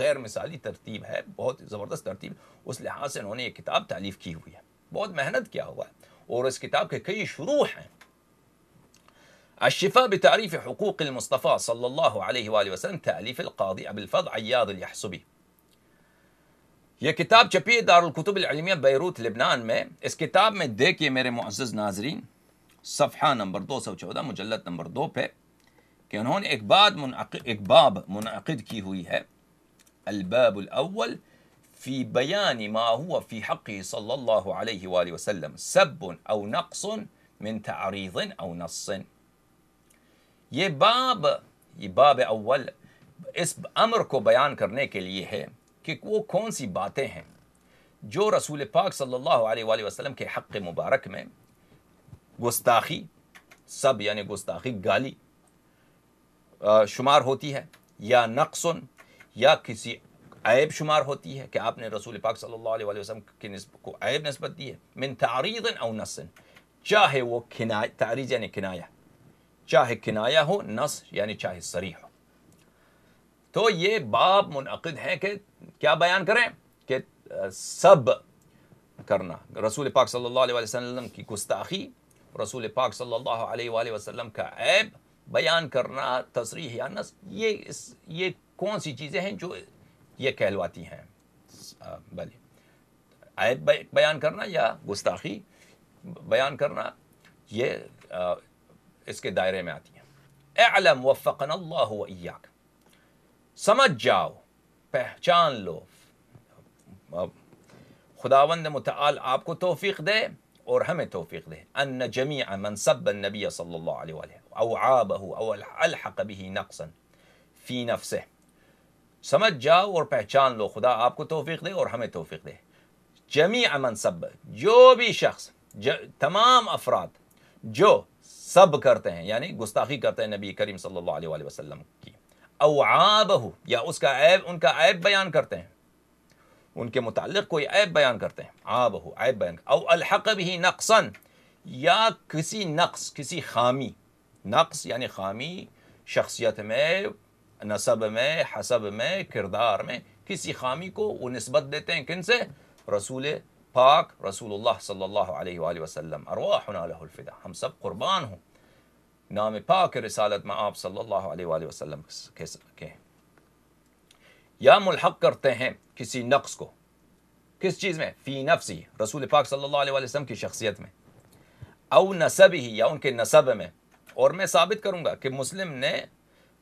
غیر مثالی ترتیب ہے بہت زبردست ترتیب اس لحاظ سے انہوں نے یہ کتاب تعلیف کی ہوئی ہے بہت محنت کیا ہوا ہے اور اس اس کتاب کتاب کتاب کے کئی شروع ہیں الشفاء حقوق المصطفى وسلم تعلیف القاضی عیاد الیحسبی یہ العلمیہ بیروت لبنان میں میں میرے معزز ناظرین صفحہ نمبر نمبر دو دو سو چودہ مجلد پہ کہ انہوں نے ایک باب منعقد کی ہوئی ہے الباب الاول فی بیان فی حقی صلی اللہ علیہ وسلم سب نقص من نص یہ باب یہ باب اول اس امر کو بیان کرنے کے لیے ہے کہ وہ کون سی باتیں ہیں جو رسول پاک صلی اللہ علیہ وآلہ وسلم کے حق مبارک میں گستاخی سب یعنی گستاخی گالی شمار ہوتی ہے یا نقص یا کسی عیب شمار ہوتی ہے کہ آپ نے رسول پاک صلی اللہ علیہ وسلم کی نسب کو عیب نسبت دی ہے من تعریض او چاہے وہ تعریض یعنی کنایا چاہے کنایا ہو نس یعنی چاہے سری ہو تو یہ باب منعقد ہے کہ کیا بیان کریں کہ سب کرنا رسول پاک صلی اللہ علیہ وسلم کی گستاخی رسول پاک صلی اللہ علیہ وآلہ وسلم کا عیب بیان کرنا تصریح یا نس یہ کون سی چیزیں ہیں جو یہ کہلواتی ہیں عیب بیان کرنا یا گستاخی بیان کرنا یہ اس کے دائرے میں آتی ہیں اعلم علم اللہ فقن سمجھ جاؤ پہچان لو خداوند متعال آپ کو توفیق دے اور ہمیں توفیق دے ان جمیع من سب النبی صلی اللہ علیہ وآلہ او او الحق به نقصا نفسه سمجھ جاؤ اور پہچان لو خدا آپ کو توفیق دے اور ہمیں توفیق دے جمی امن سب جو بھی شخص تمام افراد جو سب کرتے ہیں یعنی گستاخی کرتے ہیں نبی کریم صلی اللہ علیہ وسلم کی او آبہ یا اس کا عیب ان کا عیب بیان کرتے ہیں ان کے متعلق کوئی عیب بیان کرتے ہیں آ بہو ایپ بیان او الحق بھی نقصن یا کسی نقص کسی خامی نقص یعنی خامی شخصیت میں نصب میں حسب میں کردار میں کسی خامی کو وہ نسبت دیتے ہیں کن سے رسول پاک رسول اللہ صلی اللہ علیہ وآلہ وسلم ارواحنا الفدا ہم سب قربان ہوں نام پاک رسالت میں آپ صلی اللہ علیہ وآلہ وسلم کے ہیں یا ملحق کرتے ہیں کسی نقص کو کس چیز میں فی نفسی رسول پاک صلی اللہ علیہ وآلہ وسلم کی شخصیت میں او نصب ہی یا ان کے نصب میں اور میں ثابت کروں گا کہ مسلم نے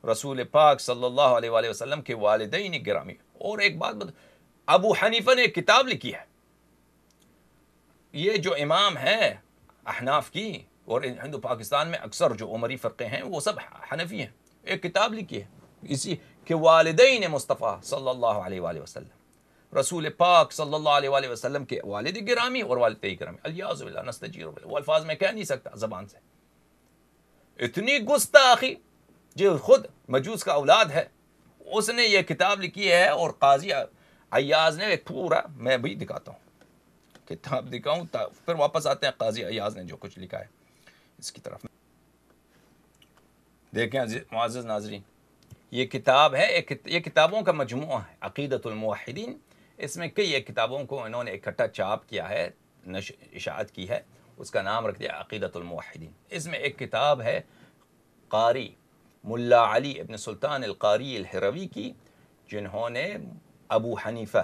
رسول پاک صلی اللہ علیہ وآلہ وسلم کے والدین گرامی اور ایک بات بتا ابو حنیفہ نے ایک کتاب لکھی ہے یہ جو امام ہے احناف کی اور ہندو پاکستان میں اکثر جو عمری فرقے ہیں وہ سب حنفی ہیں ایک کتاب لکھی ہے اسی کہ والدین مصطفیٰ صلی اللہ علیہ وآلہ وسلم رسول پاک صلی اللہ علیہ وآلہ وسلم کے والد گرامی اور والدی اللہ الفاظ میں کہہ نہیں سکتا زبان سے اتنی گستاخی جو خود مجوس کا اولاد ہے اس نے یہ کتاب لکھی ہے اور قاضی ایاز نے پورا میں بھی دکھاتا ہوں کتاب دکھاؤں پھر واپس آتے ہیں قاضی ایاز نے جو کچھ لکھا ہے اس کی طرف دیکھیں معزز ناظرین یہ کتاب ہے یہ کتابوں کا مجموعہ ہے عقیدت الموحدین اس میں کئی ایک کتابوں کو انہوں نے اکٹھا چاپ کیا ہے اشاعت کی ہے اس کا نام رکھ دیا عقیدت الموحدین اس میں ایک کتاب ہے قاری ملا علی ابن سلطان القاری الحروی کی جنہوں نے ابو حنیفہ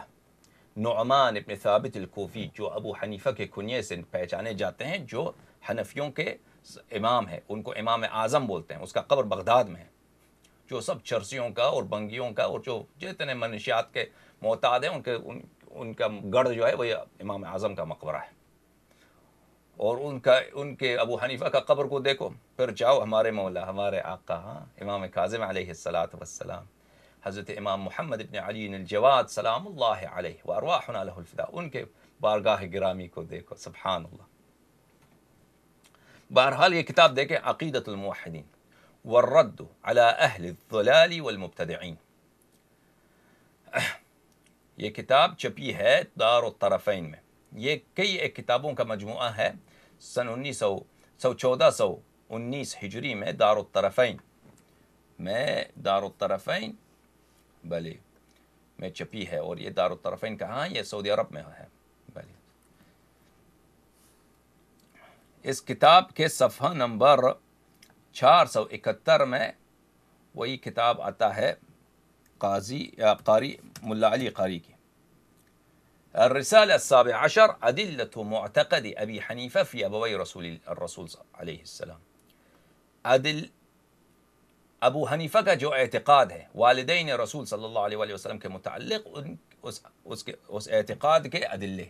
نعمان ابن ثابت الکوفی جو ابو حنیفہ کے کنیے سے پہچانے جاتے ہیں جو حنفیوں کے امام ہیں ان کو امام اعظم بولتے ہیں اس کا قبر بغداد میں ہے جو سب چرسیوں کا اور بنگیوں کا اور جو جتنے منشیات کے محتاد ہیں ان کے ان کا گڑھ جو ہے وہ امام اعظم کا مقبرہ ہے اور ان کا ان کے ابو حنیفہ کا قبر کو دیکھو پھر جاؤ ہمارے مولا ہمارے آکا ہاں، امام کاظم علیہ السلاۃ وسلام حضرت امام محمد ابن علی الجواد سلام اللہ علیہ له الفدا ان کے بارگاہ گرامی کو دیکھو سبحان اللہ بہرحال یہ کتاب دیکھیں عقیدت الموحدین والرد علی اہل الضلال والمبتدعین یہ کتاب چپی ہے دار الطرفین میں یہ کئی ایک کتابوں کا مجموعہ ہے سن انیس سو سو چودہ سو انیس ہجری میں دار الطرفین میں دار الطرفین بھلے میں چپی ہے اور یہ دار الطرفین کہاں یہ سعودی عرب میں ہے بلے اس کتاب کے صفحہ نمبر چار سو اکہتر میں وہی کتاب آتا ہے قاضی قاری ملا علی قاری کی الرسالة السابعة عشر أدلة معتقد أبي حنيفة في أبوي رسول الرسول عليه السلام أدل ابو حنيفة جو اعتقاده والدين الرسول صلى الله عليه وسلم كمتعلق متعلق اس اعتقاد كأدلة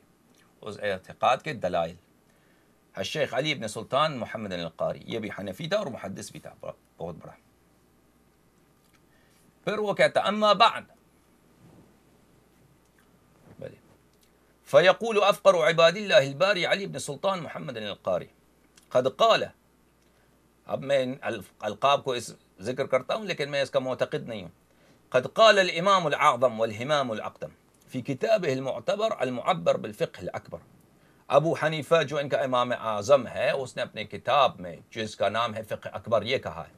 اس اعتقاد كدلائل دلائل علي بن سلطان محمد القاري يبي بھی دار محدث بھی بغض بہت بڑا اما بعد فيقول أفقر عباد الله الباري علي بن سلطان محمد القاري قد قال اب من القاب کو اس ذكر کرتا ہوں لیکن میں اس کا معتقد نہیں ہوں قد قال الإمام العظم والهمام الأقدم في كتابه المعتبر المعبر بالفقه الأكبر أبو حنيفة جو ان کا امام اعظم ہے اس نے اپنے کتاب میں جس کا نام ہے فقه اکبر یہ کہا ہے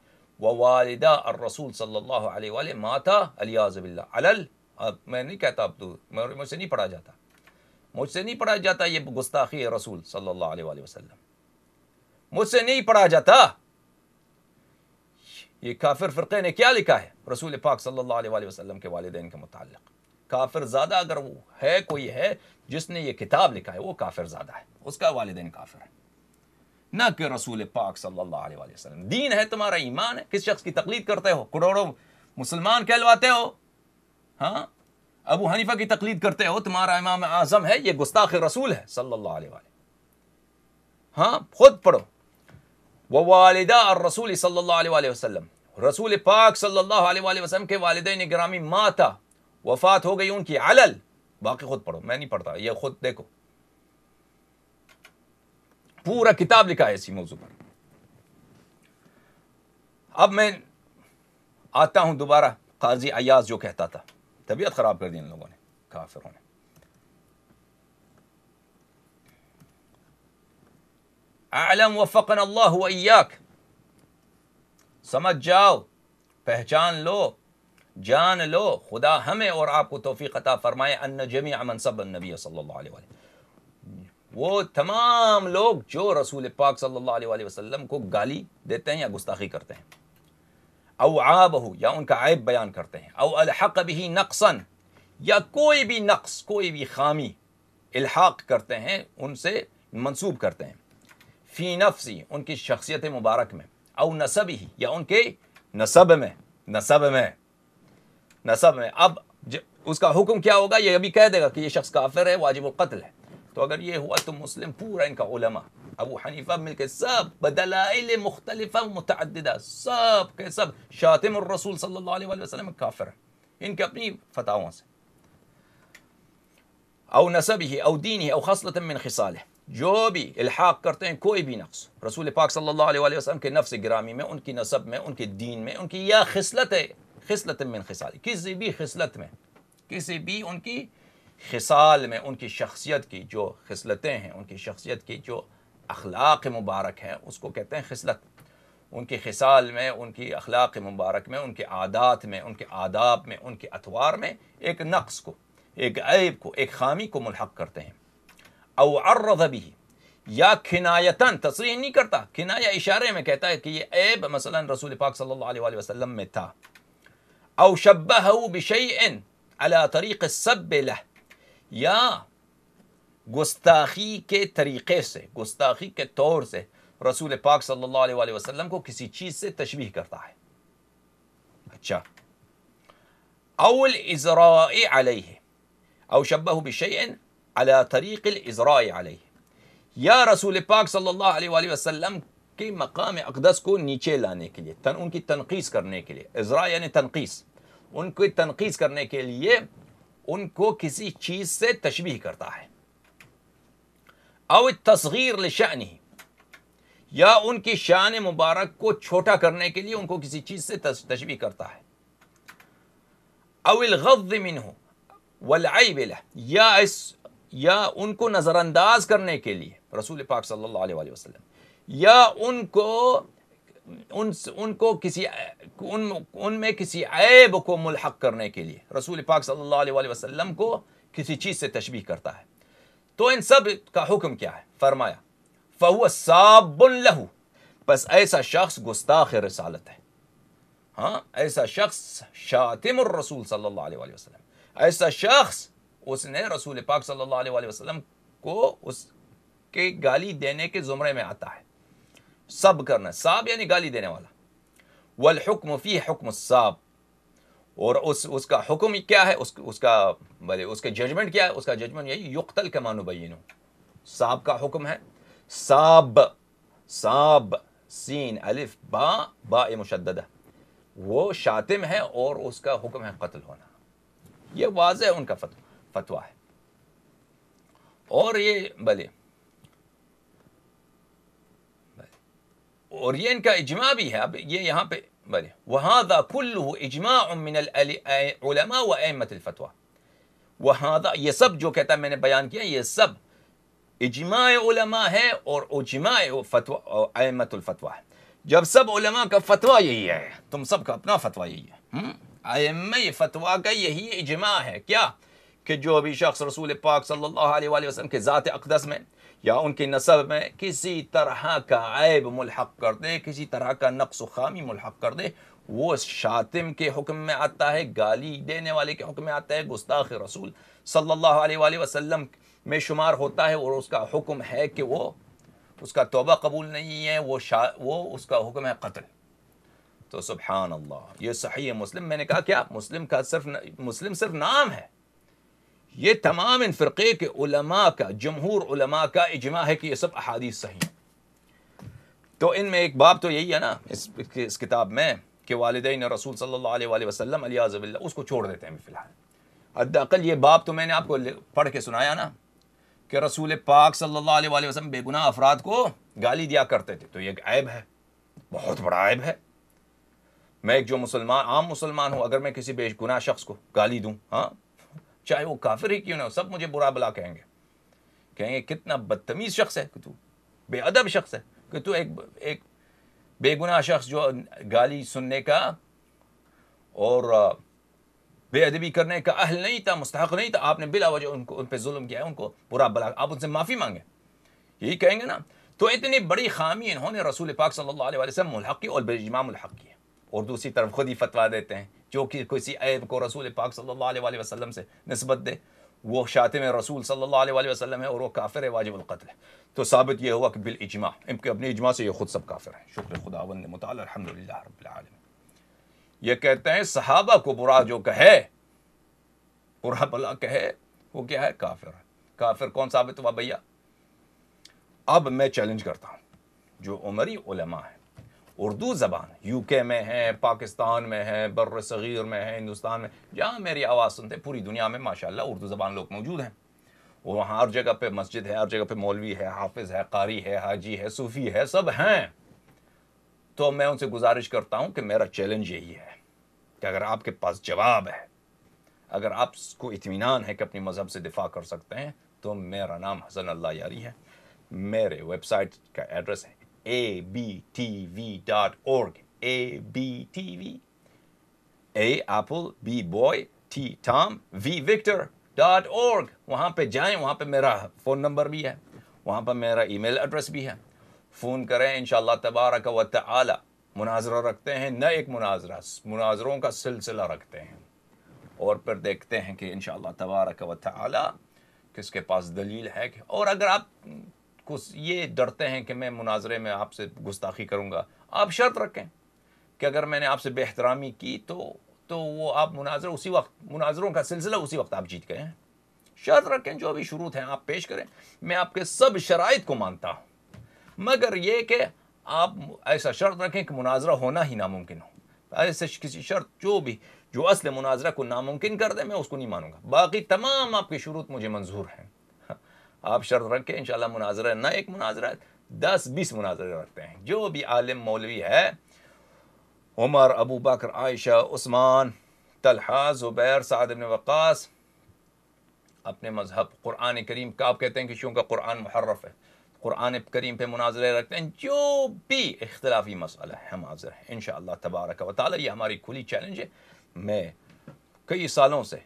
ووالدا الرسول صلى الله عليه وآله ماتا الياذ بالله على ال... اب میں نہیں کہتا اب تو مجھ سے نہیں پڑھا جاتا مجھ سے نہیں پڑھا جاتا یہ گستاخی ہے رسول صلی اللہ علیہ وآلہ وسلم مجھ سے نہیں پڑھا جاتا یہ کافر فرقے نے کیا لکھا ہے رسول پاک صلی اللہ علیہ وآلہ وسلم کے کے والدین متعلق کافر زیادہ اگر وہ ہے کوئی ہے جس نے یہ کتاب لکھا ہے وہ کافر زیادہ ہے اس کا والدین کافر ہے نہ کہ رسول پاک صلی اللہ علیہ وآلہ وسلم دین ہے تمہارا ایمان ہے کس شخص کی تقلید کرتے ہو کروڑوں مسلمان کہلواتے ہو ہاں ابو حنیفہ کی تقلید کرتے ہو تمہارا امام اعظم ہے یہ گستاخ رسول ہے صلی اللہ علیہ وآلہ ہاں خود پڑھو وہ والدہ اور رسول صلی اللہ علیہ وآلہ وسلم رسول وفات ہو گئی ان کی علل باقی خود پڑھو میں نہیں پڑھتا یہ خود دیکھو پورا کتاب لکھا ہے اسی موضوع پر اب میں آتا ہوں دوبارہ قاضی ایاز جو کہتا تھا طبیعت خراب کر دی ان لوگوں نے کافروں نے اعلم وفقنا اللہ ویاک سمجھ جاؤ پہچان لو جان لو خدا ہمیں اور آپ کو توفیق عطا فرمائے ان جمیع من سب النبی صلی اللہ علیہ وآلہ وہ تمام لوگ جو رسول پاک صلی اللہ علیہ وآلہ وسلم کو گالی دیتے ہیں یا گستاخی کرتے ہیں او بو یا ان کا عیب بیان کرتے ہیں او الحق بھی نقصن یا کوئی بھی نقص کوئی بھی خامی الحاق کرتے ہیں ان سے منسوب کرتے ہیں فی نفسی ان کی شخصیت مبارک میں او نصب ہی یا ان کے نصب میں نصب میں نصب میں اب اس کا حکم کیا ہوگا یہ ابھی کہہ دے گا کہ یہ شخص کافر ہے واجب و قتل ہے تو اگر یہ ہوا تو مسلم پورا ان کا علماء ابو حنیفہ مل کے سب بدلائل مختلفہ متعددہ سب کے سب شاتم الرسول صلی اللہ علیہ وسلم کافر ان کے اپنی فتاؤں سے او نسبه او دینه او خصلت من خصاله جو بھی الحاق کرتے ہیں کوئی بھی نقص رسول پاک صلی اللہ علیہ وسلم کے نفس گرامی میں ان کی نسب میں ان کے دین میں ان کی یا خصلت ہے خصلت من خصاله کسی بھی خصلت میں کسی بھی ان کی خصال میں ان کی شخصیت کی جو خصلتیں ہیں ان کی شخصیت کی جو اخلاق مبارک ہیں اس کو کہتے ہیں خصلت ان کی خصال میں ان کی اخلاق مبارک میں ان کے عادات میں ان کے آداب میں ان کے اتوار میں ایک نقص کو ایک عیب کو ایک خامی کو ملحق کرتے ہیں او عرض بھی یا کھنایتن تصریح نہیں کرتا کنایا اشارے میں کہتا ہے کہ یہ عیب مثلا رسول پاک صلی اللہ علیہ وسلم میں تھا او شبہ بشیئن علی طریق سب له یا گستاخی کے طریقے سے گستاخی کے طور سے رسول پاک صلی اللہ علیہ وآلہ وسلم کو کسی چیز سے تشبیح کرتا ہے اچھا اول ازرائی علیہ او شبہ بشیئن على طریق الازرائی علیہ یا رسول پاک صلی اللہ علیہ وآلہ وسلم کے مقام اقدس کو نیچے لانے کے لئے ان کی تنقیص کرنے کے لئے ازرائی یعنی تنقیص ان کو تنقیص کرنے کے لئے ان کو کسی چیز سے تشبیح کرتا ہے او تصغیر لشانی یا ان کی شان مبارک کو چھوٹا کرنے کے لیے ان کو کسی چیز سے تشبیح کرتا ہے اول غض منہ والعیب لہ یا اس یا ان کو نظر انداز کرنے کے لیے رسول پاک صلی اللہ علیہ وسلم یا ان کو ان ان کو کسی ان ان میں کسی عیب کو ملحق کرنے کے لیے رسول پاک صلی اللہ علیہ وسلم کو کسی چیز سے تشبیح کرتا ہے تو ان سب کا حکم کیا ہے فرمایا فہو صاب لہو بس ایسا شخص گستاخ رسالت ہے ہاں ایسا شخص شاطم الرسول صلی اللہ علیہ وسلم ایسا شخص اس نے رسول پاک صلی اللہ علیہ وسلم کو اس کے گالی دینے کے زمرے میں آتا ہے سب کرنا ہے صاب یعنی گالی دینے والا والحکم فی حکم الصاب اور اس اس کا حکم کیا ہے اس اس کا بھلے اس کا ججمنٹ کیا ہے اس کا ججمنٹ یہی یقتل کے مانو بین صاب کا حکم ہے صاب صاب سین الف با با مشددہ وہ شاتم ہے اور اس کا حکم ہے قتل ہونا یہ واضح ان کا فتو فتوہ ہے اور یہ بھلے اور یہ ان کا اجماع بھی ہے اب یہ یہاں پہ بلے وہذا كله اجماع من العلماء وائمة الفتوى وهذا یہ سب جو کہتا میں نے بیان کیا یہ سب اجماع علماء ہے اور اجماع فتوى ائمة الفتوى جب سب علماء کا فتوى یہی ہے تم سب کا اپنا فتوى یہی ہے ائمة فتوى کا یہی اجماع ہے کیا کہ جو بھی شخص رسول پاک صلی اللہ علیہ وسلم کے ذات اقدس میں یا ان کی نصب میں کسی طرح کا عیب ملحق کر دے کسی طرح کا نقص و خامی ملحق کر دے وہ شاطم کے حکم میں آتا ہے گالی دینے والے کے حکم میں آتا ہے گستاخ رسول صلی اللہ علیہ وآلہ وسلم میں شمار ہوتا ہے اور اس کا حکم ہے کہ وہ اس کا توبہ قبول نہیں ہے وہ شا وہ اس کا حکم ہے قتل تو سبحان اللہ یہ صحیح ہے مسلم میں نے کہا کیا مسلم کا صرف مسلم صرف نام ہے یہ تمام ان فرقے کے علماء کا جمہور علماء کا اجماع ہے کہ یہ سب احادیث صحیح ہیں تو ان میں ایک باب تو یہی ہے نا اس اس کتاب میں کہ والدین رسول صلی اللہ علیہ وآلہ وسلم اللہ اس کو چھوڑ دیتے ہیں فی الحال یہ باب تو میں نے آپ کو پڑھ کے سنایا نا کہ رسول پاک صلی اللہ علیہ وآلہ وسلم بے گناہ افراد کو گالی دیا کرتے تھے تو یہ ایک عیب ہے بہت بڑا عیب ہے میں ایک جو مسلمان عام مسلمان ہوں اگر میں کسی بے گناہ شخص کو گالی دوں ہاں چاہے وہ کافر ہی کیوں نہ ہو سب مجھے برا بلا کہیں گے کہیں گے کتنا بدتمیز شخص ہے کہ تو بے ادب شخص ہے کہ تو ایک ایک بے گناہ شخص جو گالی سننے کا اور بے ادبی کرنے کا اہل نہیں تھا مستحق نہیں تھا آپ نے بلا وجہ ان کو ان پہ ظلم کیا ہے ان کو برا بلا آپ ان سے معافی مانگیں یہی کہیں گے نا تو اتنی بڑی خامی انہوں نے رسول پاک صلی اللہ علیہ وسلم ملحق کی اور بے الحق کی ہے اور دوسری طرف خود ہی فتوا دیتے ہیں جو کہ کسی عیب کو رسول پاک صلی اللہ علیہ وسلم سے نسبت دے وہ شاطم رسول صلی اللہ علیہ وسلم ہے اور وہ کافر ہے واجب القتل ہے تو ثابت یہ ہوا کہ اجماع ان کے اپنے اجماع سے یہ خود سب کافر ہیں شکر خدا ون مطالعہ الحمد للہ رب العالم یہ کہتے ہیں صحابہ کو برا جو کہے برا بلا کہے وہ کیا ہے کافر کافر کون ثابت ہوا بھیا اب میں چیلنج کرتا ہوں جو عمری علماء ہیں اردو زبان یو کے میں ہے پاکستان میں ہے بر صغیر میں ہے ہندوستان میں جہاں میری آواز سنتے پوری دنیا میں ماشاءاللہ اردو زبان لوگ موجود ہیں وہاں ہر جگہ پہ مسجد ہے ہر جگہ پہ مولوی ہے حافظ ہے قاری ہے حاجی ہے صوفی ہے سب ہیں تو میں ان سے گزارش کرتا ہوں کہ میرا چیلنج یہی ہے کہ اگر آپ کے پاس جواب ہے اگر آپ کو اطمینان ہے کہ اپنی مذہب سے دفاع کر سکتے ہیں تو میرا نام حسن اللہ یاری ہے میرے ویب سائٹ کا ایڈریس ہے abtv.org. ABTV. A Apple, B Boy, T Tom, V Victor dot org. وہاں پہ جائیں وہاں پہ میرا فون نمبر بھی ہے وہاں پہ میرا ای میل ایڈریس بھی ہے فون کریں انشاءاللہ تبارک و تعالی مناظرہ رکھتے ہیں نہ ایک مناظرہ مناظروں کا سلسلہ رکھتے ہیں اور پھر دیکھتے ہیں کہ انشاءاللہ تبارک و تعالی کس کے پاس دلیل ہے کہ اور اگر آپ کچھ یہ ڈرتے ہیں کہ میں مناظرے میں آپ سے گستاخی کروں گا آپ شرط رکھیں کہ اگر میں نے آپ سے بے احترامی کی تو تو وہ آپ مناظر اسی وقت مناظروں کا سلسلہ اسی وقت آپ جیت گئے ہیں شرط رکھیں جو بھی شروع ہیں آپ پیش کریں میں آپ کے سب شرائط کو مانتا ہوں مگر یہ کہ آپ ایسا شرط رکھیں کہ مناظرہ ہونا ہی ناممکن ہو ایسے کسی شرط جو بھی جو اصل مناظرہ کو ناممکن کر دے میں اس کو نہیں مانوں گا باقی تمام آپ کے شروع مجھے منظور ہیں آپ شرط رکھیں انشاءاللہ مناظرہ نہ ایک مناظرہ دس بیس مناظرہ رکھتے ہیں جو بھی عالم مولوی ہے عمر ابو بکر عائشہ عثمان طلحہ زبیر سعد بن وقاص اپنے مذہب قرآن کریم کا آپ کہتے ہیں کہ چونکہ قرآن محرف ہے قرآن کریم پہ مناظرے رکھتے ہیں جو بھی اختلافی مسئلہ ہے معاذر ہے انشاءاللہ تبارک و تعالی یہ ہماری کھلی چیلنج ہے میں کئی سالوں سے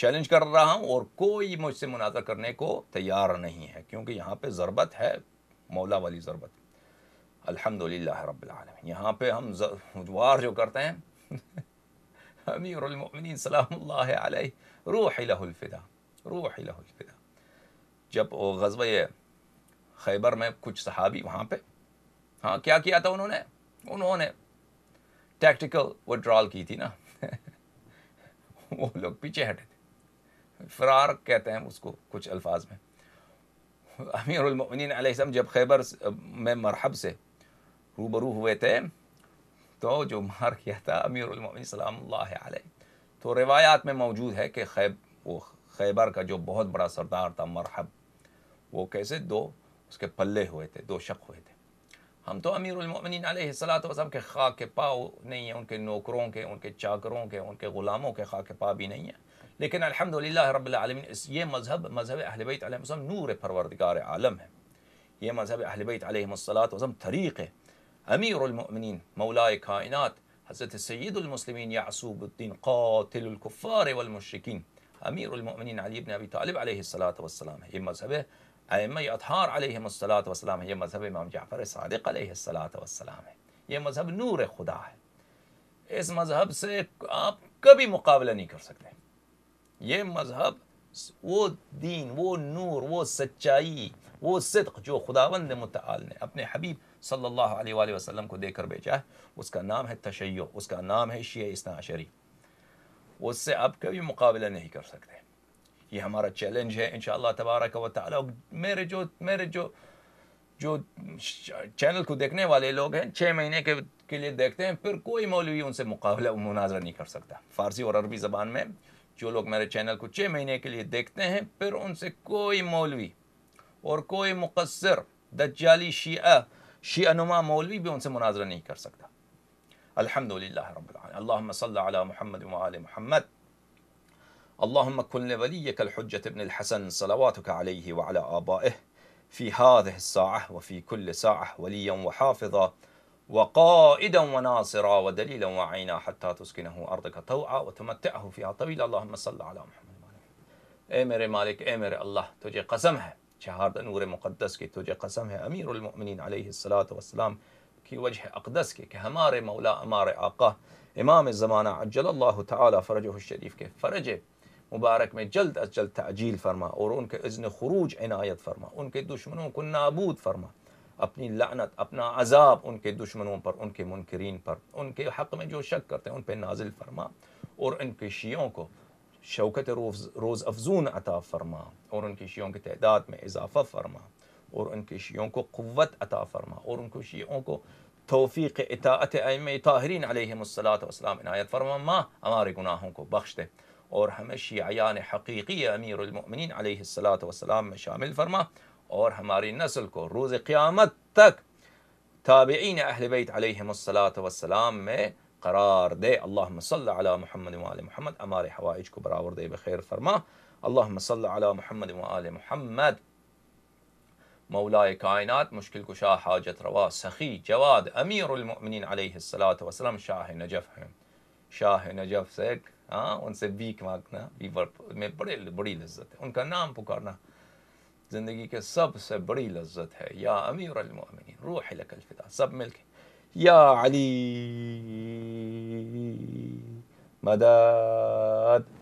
چیلنج کر رہا ہوں اور کوئی مجھ سے مناظر کرنے کو تیار نہیں ہے کیونکہ یہاں پہ ضربت ہے مولا والی ضربت الحمد للہ رب العالم یہاں پہ ہم وار جو کرتے ہیں امیر المؤمنین سلام اللہ علیہ روح الہ الفدا روح الہ الفدا جب غزوہ خیبر میں کچھ صحابی وہاں پہ ہاں کیا کیا تھا انہوں نے انہوں نے ٹیکٹیکل وڈرال کی تھی نا وہ لوگ پیچھے ہٹے فرار کہتے ہیں اس کو کچھ الفاظ میں امیر المؤمنین علیہ السلام جب خیبر میں مرحب سے روبرو ہوئے تھے تو جو مار کیا تھا امیر المؤمنین سلام اللہ علیہ تو روایات میں موجود ہے کہ خیب وہ خیبر کا جو بہت بڑا سردار تھا مرحب وہ کیسے دو اس کے پلے ہوئے تھے دو شک ہوئے تھے ہم تو امیر المؤمنین علیہ السلاۃ وسلم کے خاک پا نہیں ہیں ان کے نوکروں کے ان کے چاکروں کے ان کے غلاموں کے خاک پا بھی نہیں ہیں لیکن الحمدللہ رب العالمین یہ مذہب مذہب اہل بیت علیہ السلام نور پروردگار عالم ہے یہ مذہب اہل بیت علیہ الصلات والسلام طریق ہے امیر المؤمنین مولای کائنات حضرت سید المسلمین یعصوب الدین قاتل الكفار والمشرکین امیر المؤمنین علی بن ابی طالب علیہ الصلات والسلام ہے یہ مذہب ائمہ اطہار علیہ الصلات والسلام ہے یہ مذہب امام جعفر صادق علیہ الصلات والسلام ہے یہ مذہب نور خدا ہے اس مذہب سے آپ کبھی مقابلہ نہیں کر سکتے ہیں یہ مذہب وہ دین وہ نور وہ سچائی وہ صدق جو خداوند متعال نے اپنے حبیب صلی اللہ علیہ وآلہ وسلم کو دے کر بیچا ہے اس کا نام ہے تشیع اس کا نام ہے شیعہ اسناع وہ اس سے آپ کبھی مقابلہ نہیں کر سکتے یہ ہمارا چیلنج ہے انشاءاللہ تبارک و تعالی میرے جو میرے جو جو چینل کو دیکھنے والے لوگ ہیں چھ مہینے کے لیے دیکھتے ہیں پھر کوئی مولوی ان سے مقابلہ مناظرہ نہیں کر سکتا فارسی اور عربی زبان میں جو لوگ میرے چینل کو چھ مہینے کے لیے دیکھتے ہیں پھر ان سے کوئی مولوی اور کوئی مقصر دجالی شیعہ شیعہ نما مولوی بھی ان سے مناظرہ نہیں کر سکتا الحمدللہ رب العالمین اللہم صلی علی محمد و آل محمد اللہم کن لولیک الحجت ابن الحسن صلواتک علیہ وعلى آبائه في هذه الساعة وفي كل ساعة وليا وحافظا وقائدا وناصرا ودليلا وعينا حتى تسكنه ارضك طوعا وتمتعه فيها طويلا اللهم صل على محمد وعلى اے میرے مالک اے میرے اللہ تجھے قسم ہے شہاد مقدس کی تجھے قسم ہے امیر المؤمنین علیہ السلات والسلام کی وجہ اقدس کی کہ ہمارے مولا ہمار آقا امام زمانہ عجل اللہ تعالی فرج الشریف کے فرج مبارک میں جلد از جلد تعجیل فرما اور ان کے اذن خروج عنایت فرما ان کے دشمنوں کو نابود فرما اپنی لعنت اپنا عذاب ان کے دشمنوں پر ان کے منکرین پر ان کے حق میں جو شک کرتے ہیں ان پہ نازل فرما اور ان کے شیعوں کو شوکت روز روز افزون عطا فرما اور ان کی شیعوں کی تعداد میں اضافہ فرما اور ان کے شیعوں کو قوت عطا فرما اور ان شیعوں کو توفیق اطاعت ایم طاہرین علیہ الصلاۃ وسلام عنایت فرما ہمارے گناہوں کو بخش دے اور ہمیں شیعیان حقیقی امیر المؤمنین علیہ الصلاۃ وسلام میں شامل فرما اور ہماری نسل کو روز قیامت تک تابعین اہل بیت علیہ وسلام میں قرار دے دے اللہ اللہ صلی صلی علی علی محمد محمد محمد محمد ہمارے حوائج کو برابر بخیر فرما مولا کائنات مشکل کشا حاجت روا سخی جواد امیر المؤمنین علیہ السلاۃ وسلم شاہ نجف ہیں شاہ نجف سے ہاں ان سے بیک مانگنا میں بڑے بڑی لذت ہے ان کا نام پکارنا زندگی کے سب سے بڑی لذت ہے یا امیر المؤمنین روح لک الفدا سب ملک یا علی مدد